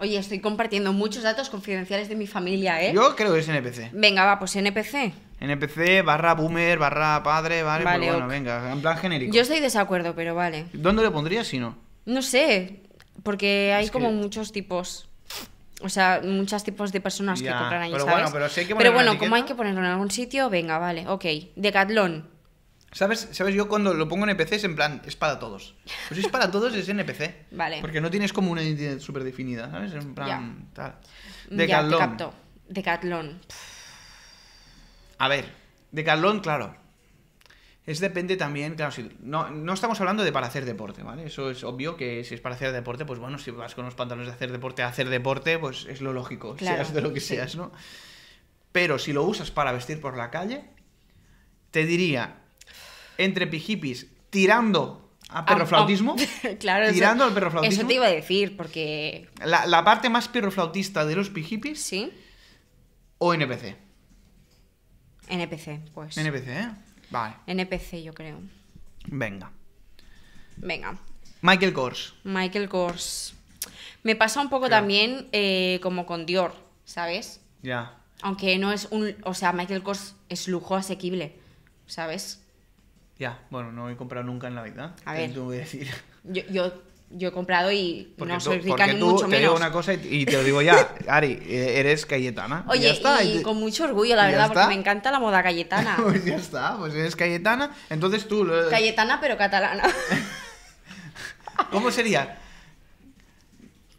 Oye, estoy compartiendo muchos datos confidenciales de mi familia, ¿eh? Yo creo que es NPC. Venga, va, pues NPC. NPC barra boomer barra padre, vale, pues bueno, venga, en plan genérico. Yo estoy de desacuerdo, pero vale. ¿Dónde lo pondrías si no? No sé, porque hay como muchos tipos. O sea, muchos tipos de personas que compran ahí, pero ¿sabes? bueno, pero bueno, como hay que ponerlo en algún sitio, venga, vale, ok. Decathlon. ¿Sabes? ¿Sabes? Yo cuando lo pongo en NPC es en plan, es para todos. Pues si es para todos, es NPC. Vale. Porque no tienes como una identidad súper definida, ¿sabes? En plan, tal. Ya, te a ver, de calón, claro. Es depende también, claro, si no, estamos hablando de para hacer deporte, ¿vale? Eso es obvio que si es para hacer deporte, pues bueno, si vas con los pantalones de hacer deporte a hacer deporte, pues es lo lógico, seas de lo que seas, ¿no? Pero si lo usas para vestir por la calle, te diría, entre pijipis, tirando a ah, perroflautismo, oh, claro, tirando al perroflautismo. Eso te iba a decir, porque... La, la parte más perroflautista de los pijipis... Sí. O NPC. NPC, pues. NPC, ¿eh? Vale. NPC, yo creo. Venga. Venga. Michael Kors. Michael Kors. Me pasa un poco también eh, como con Dior, ¿sabes? Ya. Aunque no es un. O sea, Michael Kors es lujo asequible, ¿sabes? Ya, bueno, no he comprado nunca en la vida. A ver. voy a decir. yo yo he comprado y no soy rica porque mucho te Digo una cosa y, te lo digo ya, Ari, eres cayetana. Oye, y, está, con mucho orgullo, la verdad, porque me encanta la moda cayetana. pues ya está, pues eres cayetana, entonces tú. Cayetana, pero catalana. ¿Cómo sería?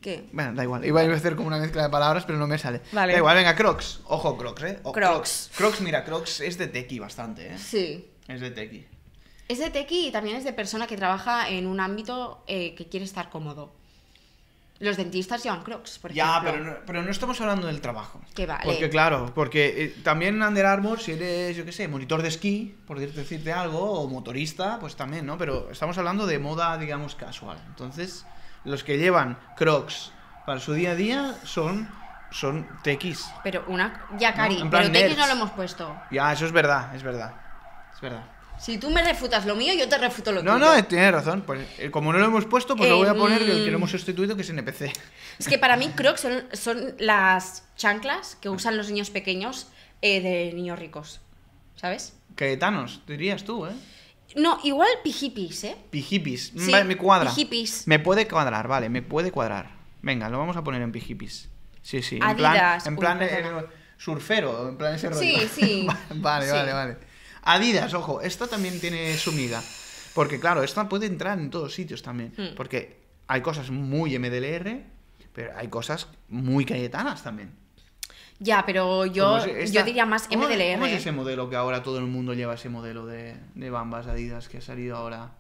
¿Qué? Bueno, da igual. Iba a hacer como una mezcla de palabras, pero no me sale. Vale. Da igual, venga, Crocs. Ojo, Crocs, ¿eh? crocs. Crocs, mira, Crocs es de tequi bastante, ¿eh? Sí. Es de tequi. Es de tequi y también es de persona que trabaja en un ámbito eh, que quiere estar cómodo. Los dentistas llevan crocs, por ejemplo. Ya, pero, no, estamos hablando del trabajo. Que vale. Porque, claro, porque eh, también Under Armour, si eres, yo qué sé, monitor de esquí, por decirte algo, o motorista, pues también, ¿no? Pero estamos hablando de moda, digamos, casual. Entonces, los que llevan crocs para su día a día son son tequis. Pero una. Ya, Cari, pero tequis no lo hemos puesto. Ya, eso es verdad, es verdad. Es verdad. Si tú me refutas lo mío, yo te refuto lo tuyo. No, no, eh, tienes razón. Pues, eh, como no lo hemos puesto, pues lo voy a em, poner el que lo hemos sustituido, que es NPC. Es que para mí Crocs son, son las chanclas que usan los niños pequeños eh, de niños ricos. ¿Sabes? Queretanos, dirías tú, ¿eh? No, igual pijipis, ¿eh? Pijipis. vale, me cuadra. Me puede cuadrar, vale, me puede cuadrar. Venga, lo vamos a poner en pijipis. Sí, sí. en plan, en plan surfero, en plan ese rollo. Sí, sí. vale, vale, vale. Adidas, ojo, esta también tiene su miga. Porque claro, esta puede entrar en todos sitios también. Hmm. Porque hay cosas muy MDLR, pero hay cosas muy cayetanas también. Ya, pero yo, yo diría más MDLR. ¿Cómo, es ¿eh? ese modelo que ahora todo el mundo lleva ese modelo de, de bambas Adidas que ha salido ahora?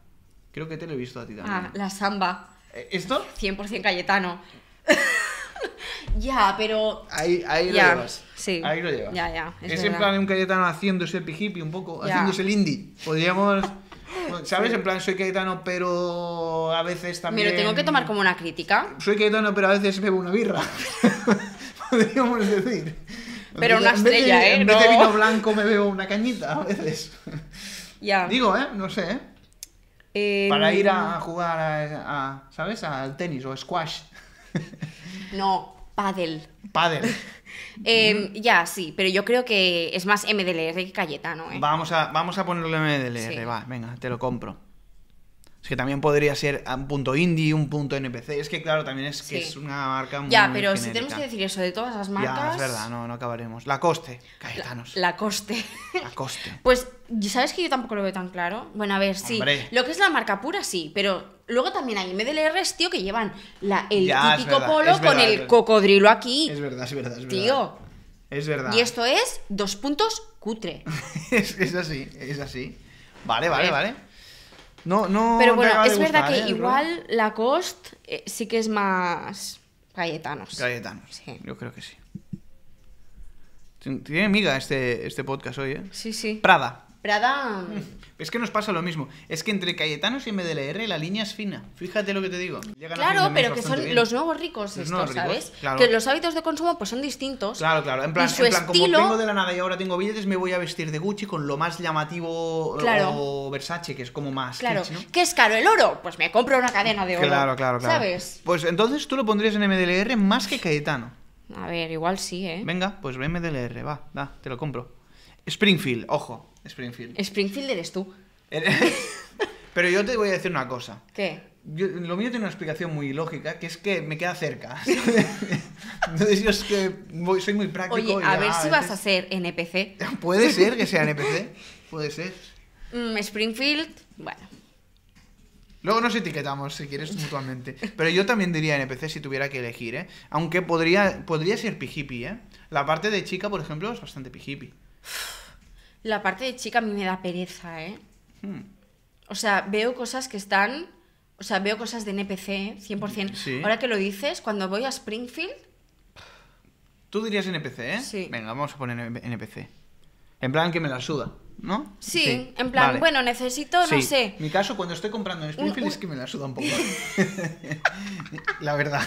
Creo que te lo he visto a ti ah, también. Ah, la samba. Eh, ¿Esto? 100% cayetano. ya, pero. Ahí, lo llevas. Ahí lo llevas. Es, en plan un Cayetano haciendo ese pijipi un poco, haciéndose el indie. Podríamos. ¿Sabes? En plan, soy Cayetano, pero a veces también. pero tengo que tomar como una crítica. Soy Cayetano, pero a veces bebo una birra. Podríamos decir. Pero una estrella, ¿eh? no. de vino blanco me bebo una cañita a veces. Ya. Digo, ¿eh? No sé, ¿eh? Em, Para ir a jugar, a, ¿sabes? Al tenis o squash. No, pádel. Pádel. Em, ya, sí, pero yo creo que es más MDLR que galleta, ¿no? ¿eh? Vamos a, vamos a ponerle MDLR, va, venga, te lo compro. Es que también podría ser ah, un punto indie, un punto NPC. Es que, claro, también es que es una marca muy. Ya, pero si tenemos que decir eso de todas las marcas. es verdad, no, acabaremos. La coste, Cayetanos. La, coste. La coste. pues, ¿sabes que yo tampoco lo veo tan claro? Bueno, a ver, sí. Lo que es la marca pura, sí, pero luego también hay MDLRs, tío, que llevan la, el típico polo con el cocodrilo aquí. Es verdad, es verdad, es verdad. Tío. Es verdad. Y esto es dos puntos cutre. es así, es así. Vale, vale, vale. No, no. Pero bueno, es verdad que ¿eh, igual la Cost eh, sí que es más cayetanos gaietanos Sí. Yo creo que sí. Tiene miga este, este podcast hoy, ¿eh? Sí, sí. Prada. Prada. Es que nos pasa lo mismo. Es que entre Cayetanos y MDLR la línea es fina. Fíjate lo que te digo. claro, pero que son los nuevos ricos estos, ¿sabes? Que los hábitos de consumo pues son distintos. Claro, claro. En plan, estilo... como tengo de la nada y ahora tengo billetes, me voy a vestir de Gucci con lo más llamativo eh, o Versace, que es como más. Claro. ¿Qué es caro el oro? Pues me compro una cadena de oro. Claro, claro, claro. ¿Sabes? Pues entonces tú lo pondrías en MDLR más que Cayetano. A ver, igual sí, ¿eh? Venga, pues MDLR, va, da, te lo compro. Springfield, ojo, Springfield. Springfield eres tú. Eh, pero yo te voy a decir una cosa. ¿Qué? lo mío tiene una explicación muy lógica, que es que me queda cerca. Entonces yo es que soy muy práctico. Oye, a ver si vas a ser NPC. Puede ser que sea NPC. Puede ser. Mm, Springfield, bueno. Luego nos etiquetamos, si quieres, mutuamente. Pero yo también diría NPC si tuviera que elegir, ¿eh? Aunque podría, podría ser pijipi, ¿eh? La parte de chica, por ejemplo, es bastante pijipi. La parte de chica a mí me da pereza, ¿eh? Hmm. O sea, veo cosas que están. O sea, veo cosas de NPC, 100%. Ahora que lo dices, cuando voy a Springfield. Tú dirías NPC, ¿eh? Sí. Venga, vamos a poner NPC. En plan que me la suda, ¿no? Sí, en plan, bueno, necesito, no sé. Mi caso, cuando estoy comprando en Springfield, es que me la suda un poco. la verdad.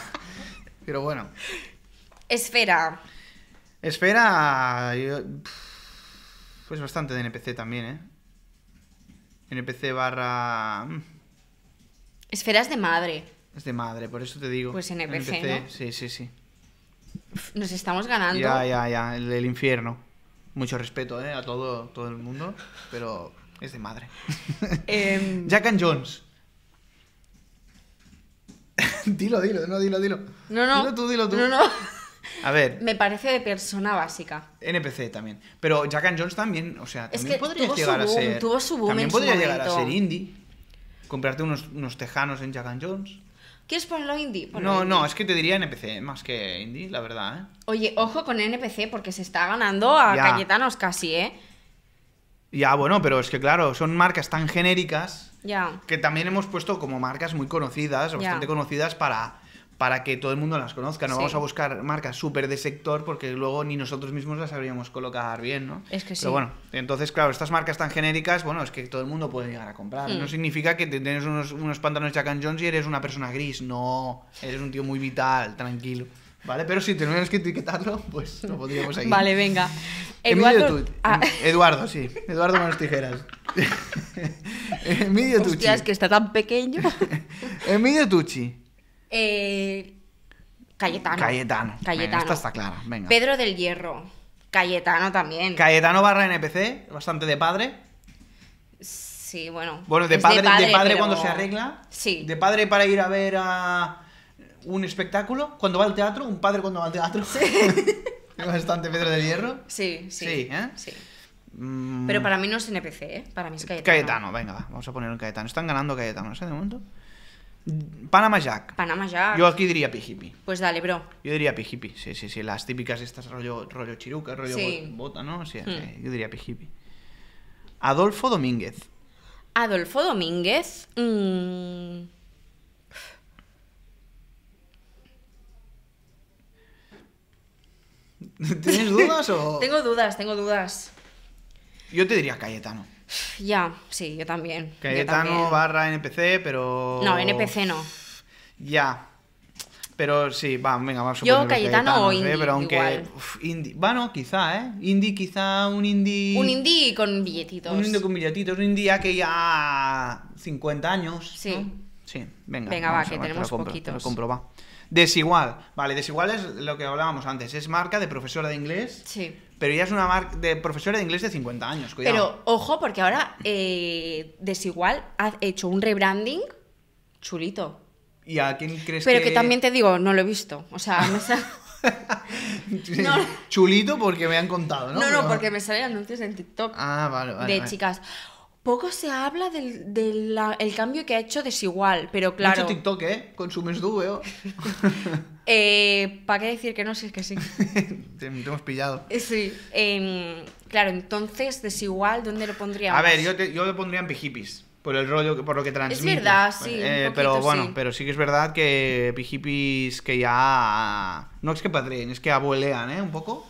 Pero bueno. Esfera. Esfera. Yo... Pues bastante de NPC también, ¿eh? NPC barra... Mm. Esferas de madre. Es de madre, por eso te digo. Pues NPC, ¿no? Sí, sí, sí. Nos estamos ganando. Ya, ya, ya. El, infierno. Mucho respeto, ¿eh? A todo, todo el mundo, pero es de madre. Em. Jack and Jones. dilo, dilo, no, dilo, dilo. No, no. Dilo tú, dilo tú. No, no. A ver. Me parece de persona básica. NPC también. Pero Jack and Jones también, o sea, también podría llegar a ser. Tuvo su también en podría llegar a ser indie. Comprarte unos, unos tejanos en Jack and Jones. ¿Quieres ponerlo indie? no, no, es que te diría NPC más que indie, la verdad. ¿eh? Oye, ojo con NPC porque se está ganando a Cayetanos casi, ¿eh? Ya, bueno, pero es que claro, son marcas tan genéricas ya. que también hemos puesto como marcas muy conocidas, bastante conocidas para para que todo el mundo las conozca. No vamos a buscar marcas súper de sector porque luego ni nosotros mismos las sabríamos colocar bien, ¿no? Es que sí. Pero bueno, entonces, claro, estas marcas tan genéricas, bueno, es que todo el mundo puede llegar a comprar. Hmm. No significa que tienes unos, unos pantalones Jack and Jones y eres una persona gris. No, eres un tío muy vital, tranquilo. ¿Vale? Pero si tenemos que etiquetarlo, pues lo podríamos ahí. Vale, venga. Eduardo... Ah. Em- Eduardo, sí. Eduardo las Tijeras. Emilio Tucci. Hostia, es que está tan pequeño. Emilio Tucci eh, Cayetano. Cayetano. Cayetano. está clara. Venga. Pedro del Hierro. Cayetano también. Cayetano barra NPC, bastante de padre. Sí, bueno. Bueno, de padre, de padre, cuando se arregla. Sí. De padre para ir a ver a un espectáculo. Cuando va al teatro, un padre cuando va al teatro. bastante Pedro del Hierro. Sí, sí. ¿eh? Mm. Pero para mí no es NPC, ¿eh? Para mí es Cayetano. Cayetano, venga, Vamos a poner un Cayetano. Están ganando Cayetano, no sé, De momento. Panama Jack. Jack. Yo aquí diría pijipi. Pues dale, bro. Yo diría pijipi, sí, sí, sí. Las típicas estas rollo, rollo chiruca, rollo bota, ¿no? Sí, yo hmm. diría pijipi. Adolfo Domínguez. Adolfo Domínguez. Mm. ¿Tienes dudas o...? tengo dudas, tengo dudas. Yo te diría Cayetano. Ya, sí, yo también. Cayetano barra NPC, pero. No, NPC no. Ya. Pero sí, va, venga, vamos a Yo, Cayetano, Cayetano o Pero aunque. Igual. Bueno, quizá, ¿eh? Indie, quizá un indie. Un indie con billetitos. Un indie con billetitos, un indie ya que ya. 50 años. Sí. Sí, venga. Venga, va, que tenemos poquitos. Vamos a comprobar. Desigual. Vale, desigual es lo que hablábamos antes. Es marca de profesora de inglés. Sí. Pero ya es una marca de profesora de inglés de 50 años, cuidado. Pero ojo, porque ahora eh, Desigual ha hecho un rebranding chulito. ¿Y a quién crees Pero que... también te digo, no lo he visto. O sea, Chulito porque me han contado, ¿no? No, no, porque me salen anuncios en TikTok. Ah, vale, vale. De chicas poco se habla del, del el cambio que ha hecho desigual, pero claro. Mucho TikTok, ¿eh? Consumes dúo, ¿eh? ¿Para qué decir que no? Si es que sí. te, hemos pillado. Eh, sí. Em, claro, entonces, desigual, ¿dónde lo pondríamos? A ver, yo, yo lo pondría en Pijipis. Por el rollo, que, por lo que transmite. Es verdad, sí. Eh, pero bueno, pero sí que es verdad que Pijipis que ya. No es que padreen, es que abuelean, ¿eh? Un poco.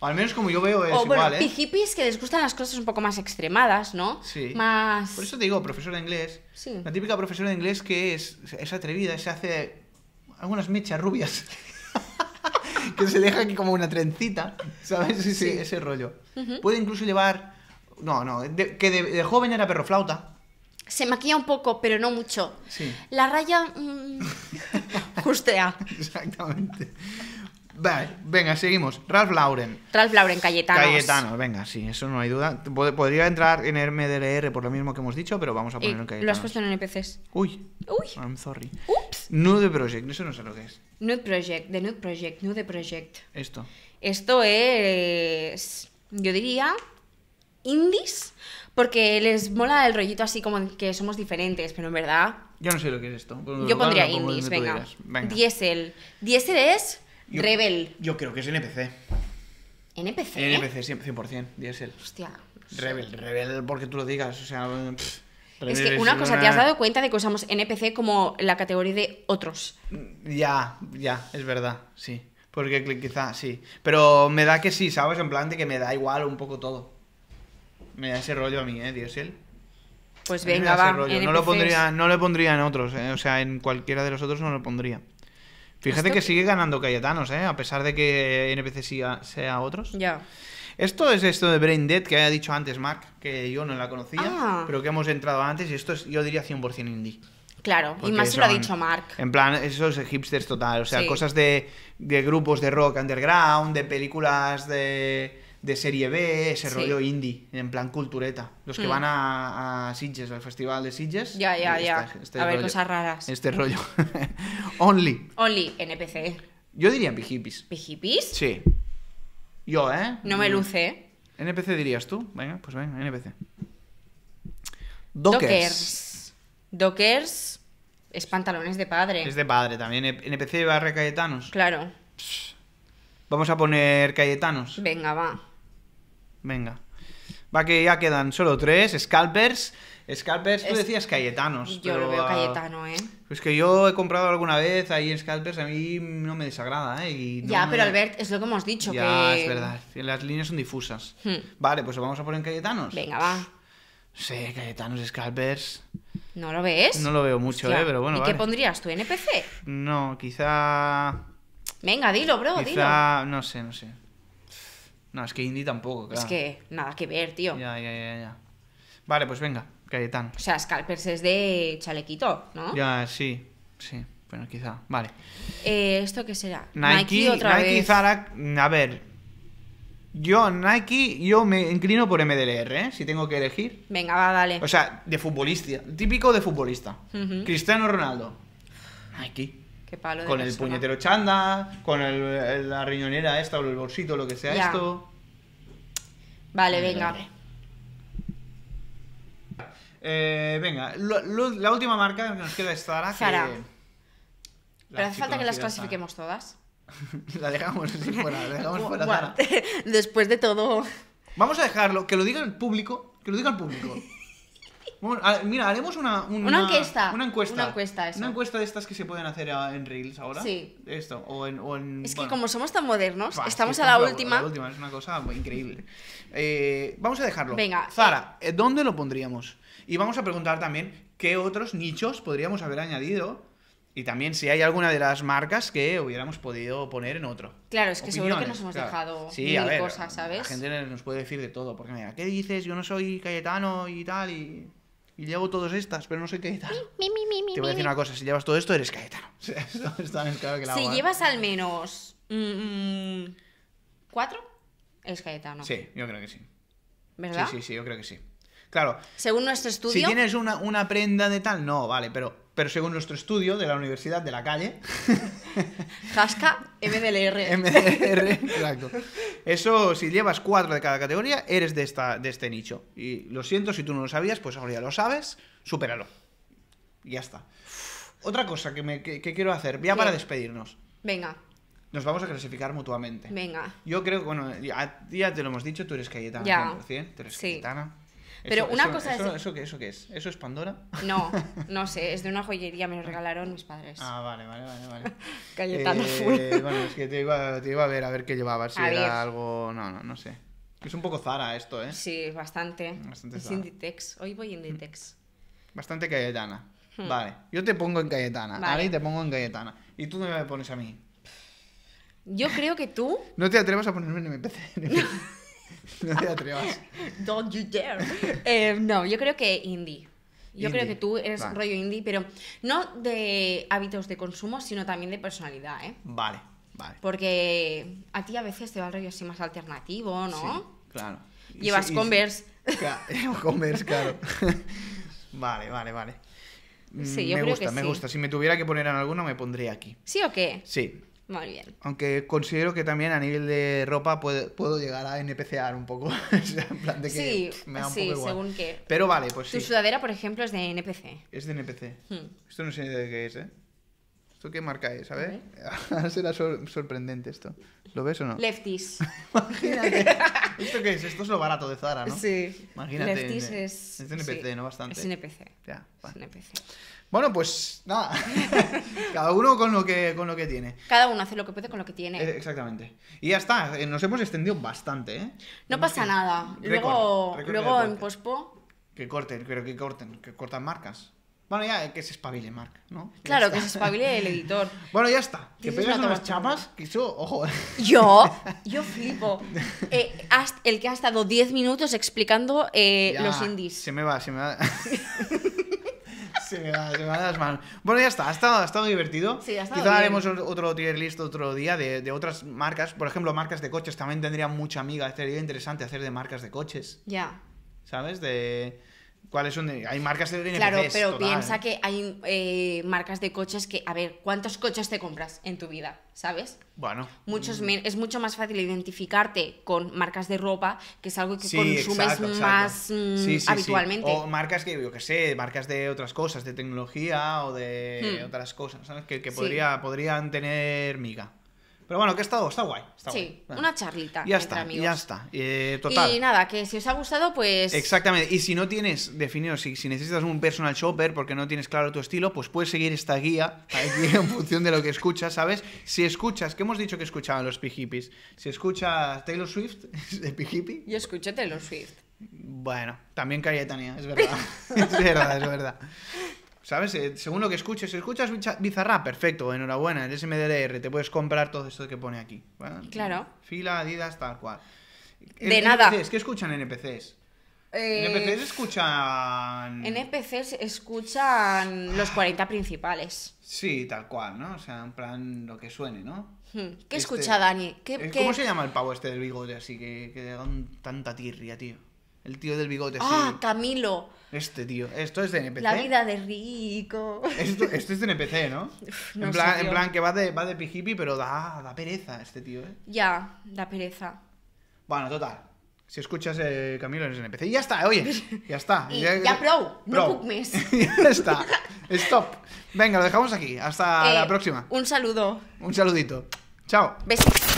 Al menos como yo veo es igual, ¿eh? Y hippies que les gustan las cosas un poco más extremadas, ¿no? Sí. Más... Por eso te digo, profesora de inglés. Sí. La típica profesora de inglés que es, es atrevida, se hace algunas mechas rubias. que se deja aquí como una trencita, ¿sabes? sí sí. ese rollo. Puede incluso llevar... No, no, que de, joven era perro flauta. Se maquilla un poco, pero no mucho. La raya... Mm, justea. Exactamente venga, seguimos. Ralph Lauren. Ralph Lauren, Cayetano. Cayetano, venga, sí, eso no hay duda. Podría entrar en MDLR por lo mismo que hemos dicho, pero vamos a ponerlo en Cayetano. Lo has puesto en NPCs. Uy. Uy. I'm sorry. Ups. Nude Project, eso no sé lo que es. Nude Project, The Nude Project, Nude Project. Esto. Esto es. Yo diría. Indies. Porque les mola el rollito así como que somos diferentes, pero en verdad. Yo no sé lo que es esto. Yo pondría indies, venga. Diesel. Diesel es Rebel. Yo creo que es NPC. ¿NPC? NPC, 100%, diésel. Hostia. Rebel, Rebel, porque tú lo digas, o sea... es que una cosa, ¿te has dado cuenta de que usamos NPC como la categoría de otros? Mm, ya, ya, es verdad, sí. Porque quizá sí. Pero me da que sí, ¿sabes? En plan de que me da igual un poco todo. Me da ese rollo a mí, ¿eh, Diesel? Pues venga, va. No lo, pondría, no lo pondría en otros, eh. o sea, en cualquiera de los otros no lo pondría. Fíjate que sigue ganando Cayetanos, ¿eh? A pesar de que NPC sea, sea otros. Ya. Esto es esto de Brain Dead que había dicho antes Mark, que yo no la conocía, ah. pero que hemos entrado antes y esto es, yo diría, 100% indie. Claro, y más se lo ha dicho Mark. En plan, eso es hipsters total, o sea, cosas de grupos de rock underground, de películas de de serie B, ese rollo indie, en plan cultureta. Los que mm. van a, a, al festival de Sitges. Ya, ya, este- ya. a este ver, cosas raras. Este rollo. Only. Only, NPC. Yo diría Pijipis. ¿Pijipis? Sí. Yo, ¿eh? No me luce. NPC dirías tú. Venga, pues venga, NPC. Dockers. Dockers es pantalones de padre. Es de padre también. NPC barra Cayetanos. Claro. Vamos a poner Cayetanos. Venga, va. Venga. Va que ya quedan solo tres. Scalpers. Scalpers, tú decías Cayetanos. Yo lo veo Cayetano, ¿eh? Pues que yo he comprado alguna vez ahí en Scalpers, a mí no me desagrada, ¿eh? ya, pero Albert, es lo que hemos dicho. Ya, es verdad. Las líneas son difusas. Hmm. Vale, pues vamos a poner en Cayetanos. Venga, va. Sí, Cayetanos, Scalpers. ¿No lo ves? No lo veo mucho, ¿eh? Pero bueno. ¿Y qué pondrías tú, NPC? No, quizá. Venga, dilo, bro, dilo. No sé, no sé. No, es que Indy tampoco, claro. Es que nada que ver, tío. Ya, ya, ya, ya. Vale, pues venga, Cayetano. O sea, Scalpers es de chalequito, ¿no? Ya, sí, sí. Bueno, quizá. Vale. Eh, ¿Esto qué será? Nike, otra Nike, vez. A ver. Yo, Nike, yo me inclino por MDLR, ¿eh? Si tengo que elegir. Venga, va, dale. O sea, de futbolista. Típico de futbolista. Cristiano Ronaldo. Nike con el puñetero chanda, con la riñonera esta o el bolsito, lo que sea esto. Vale, venga. Eh, venga, la última marca que nos queda es Zara. Pero hace falta que las clasifiquemos todas. la dejamos fuera, la dejamos fuera. Zara. Después de todo. Vamos a dejarlo, que lo diga el público, que lo diga el público mira, haremos una, una, Una encuesta. Una encuesta. Una encuesta, de estas que se pueden hacer en Reels ahora. Sí. Esto, o en. Es que como somos tan modernos, estamos a la última. La última, es una cosa increíble. Eh, vamos a dejarlo. Venga. Zara, eh. Eh, ¿dónde lo pondríamos? Y vamos a preguntar también qué otros nichos podríamos haber añadido. Y también si hay alguna de las marcas que hubiéramos podido poner en otro. Claro, es que seguro que nos hemos dejado mil cosas, ¿sabes? La gente nos puede decir de todo. Porque mira, ¿qué dices? Yo no soy Cayetano y tal. Y y llevo todas estas, pero no sé qué Mi, Te voy a decir una cosa, si llevas todo esto, eres caetano. que la si ¿eh? llevas al menos mm, mm, cuatro, eres caetano. Sí, yo creo que sí. ¿Verdad? Sí, sí, sí, yo creo que sí. Claro. Según nuestro estudio. Si tienes una, una prenda de tal, no, vale, pero pero según nuestro estudio de la Universidad de la Calle. Jasca MBLR. MBLR, exacto. Eso, si llevas cuatro de cada categoría, eres de, esta, de este nicho. Y lo siento, si tú no lo sabías, pues ahora ya lo sabes, supéralo. Y ya está. Otra cosa que, me, quiero hacer, ya para despedirnos. Venga. Nos vamos a clasificar mutuamente. Venga. Yo creo que, bueno, ya, te lo hemos dicho, tú eres Cayetana. Ya. tú eres sí. Pero una cosa es... ¿Eso qué, es? ¿Eso es Pandora? No, no sé, es de una joyería, me lo regalaron mis padres. Ah, vale, vale, vale. vale. Cayetano eh, bueno, es que te iba, te iba, a ver a ver qué llevaba, si era algo... No, no, no sé. Es un poco Zara esto, ¿eh? Sí, bastante. es Inditex. Hoy voy Inditex. Bastante Cayetana. Hmm. Vale, yo te pongo en Cayetana. Vale. te pongo en Cayetana. ¿Y tú me pones a mí? Yo creo que tú... No te atrevas a ponerme en mi En MPC. No te atrevas. Don't you dare. Eh, no, yo creo que indie. Yo creo que tú eres un rollo indie, pero no de hábitos de consumo, sino también de personalidad, ¿eh? Vale, vale. Porque a ti a veces te va el rollo así más alternativo, ¿no? claro. Llevas Converse. Converse, claro. vale, vale, vale. me gusta, me gusta. Si me tuviera que poner en alguno, me pondría aquí. ¿Sí o qué? Sí. Muy bien. Aunque considero que también a nivel de ropa puedo, llegar a NPCar un poco. en plan de que sí, me da un sí, poco igual. según qué. Pero vale, pues sí. Tu sudadera, por ejemplo, es de NPC. Es de NPC. Hmm. Esto no sé de qué es, ¿eh? ¿Esto qué marca es? A ver. será sorprendente esto. ¿Lo ves o no? Lefties. Imagínate. ¿Esto qué es? Esto es lo barato de Zara, ¿no? Sí. Imagínate. Lefties es. Es de NPC, ¿no? Bastante. Es NPC. Ya. Vale. Es NPC. Bueno, pues nada. Cada uno con lo, que, con lo que tiene. Cada uno hace lo que puede con lo que tiene. Eh, exactamente. Y ya está, eh, nos hemos extendido bastante, ¿eh? No pasa nada. luego luego en pospo. Que corten, creo que corten, que cortan marcas. Bueno, ya eh, que se espabile, Mark ¿no? claro, que se espabile el editor. Bueno, ya está. Que pegas las chapas, que ojo. Yo, yo flipo. el que ha estado 10 minutos explicando los indies. Se me va, se me va se me Bueno, ya está, ha estado, ha divertido. Sí, ha estado Quizá haremos otro tier list otro día de, otras marcas. Por ejemplo, marcas de coches también tendría mucha amiga. Sería interesante hacer de marcas de coches. Ya. ¿Sabes? De cuáles son. Hay marcas de Claro, pero piensa que hay eh, marcas de coches que, a ver, ¿cuántos coches te compras en tu vida? ¿Sabes? Bueno. Muchos mm. Es mucho más fácil identificarte con marcas de ropa, que es algo que consumes más mm, habitualmente. O marcas que, yo qué sé, marcas de otras cosas, de tecnología o de hmm. otras cosas, ¿sabes? Que, podría, podrían tener miga. Pero bueno, que ha estado, está guay. sí, una charlita. Ya está, ya está. Eh, y nada, que si os ha gustado, pues. Exactamente. Y si no tienes definido, si, necesitas un personal shopper porque no tienes claro tu estilo, pues puedes seguir esta guía en función de lo que escuchas, ¿sabes? Si escuchas, que hemos dicho que escuchaban los pijipis. Si escuchas Taylor Swift, de pijipi. Yo escucho Taylor Swift. Bueno, también Cayetania, es verdad. es verdad, es verdad. ¿Sabes? Eh, según lo que escuches, si escuchas Bizarra, perfecto, enhorabuena, en SMDR te puedes comprar todo esto que pone aquí. Claro. Fila, Adidas, tal cual. De nada. ¿Qué escuchan NPCs? Eh, NPCs escuchan. NPCs escuchan los 40 principales. Sí, tal cual, ¿no? O sea, en plan lo que suene, ¿no? Hmm. ¿Qué este, escucha Dani? Eh, ¿Cómo se llama el pavo este del bigote así que, que da tanta tirria, tío? El tío del bigote. Ah, Camilo este tío, esto es de NPC. La vida de rico. Esto, es de NPC, ¿no? en, plan, en plan que va de, va de pijipi, pero da, da pereza este tío, ¿eh? Ya, da pereza. Bueno, total. Si escuchas eh, Camilo eres NPC. Y ya está, oye. Ya está. ya, pro, no pugmes. ya está. Stop. Venga, lo dejamos aquí. Hasta eh, la próxima. Un saludo. Un saludito. Chao. Besitos.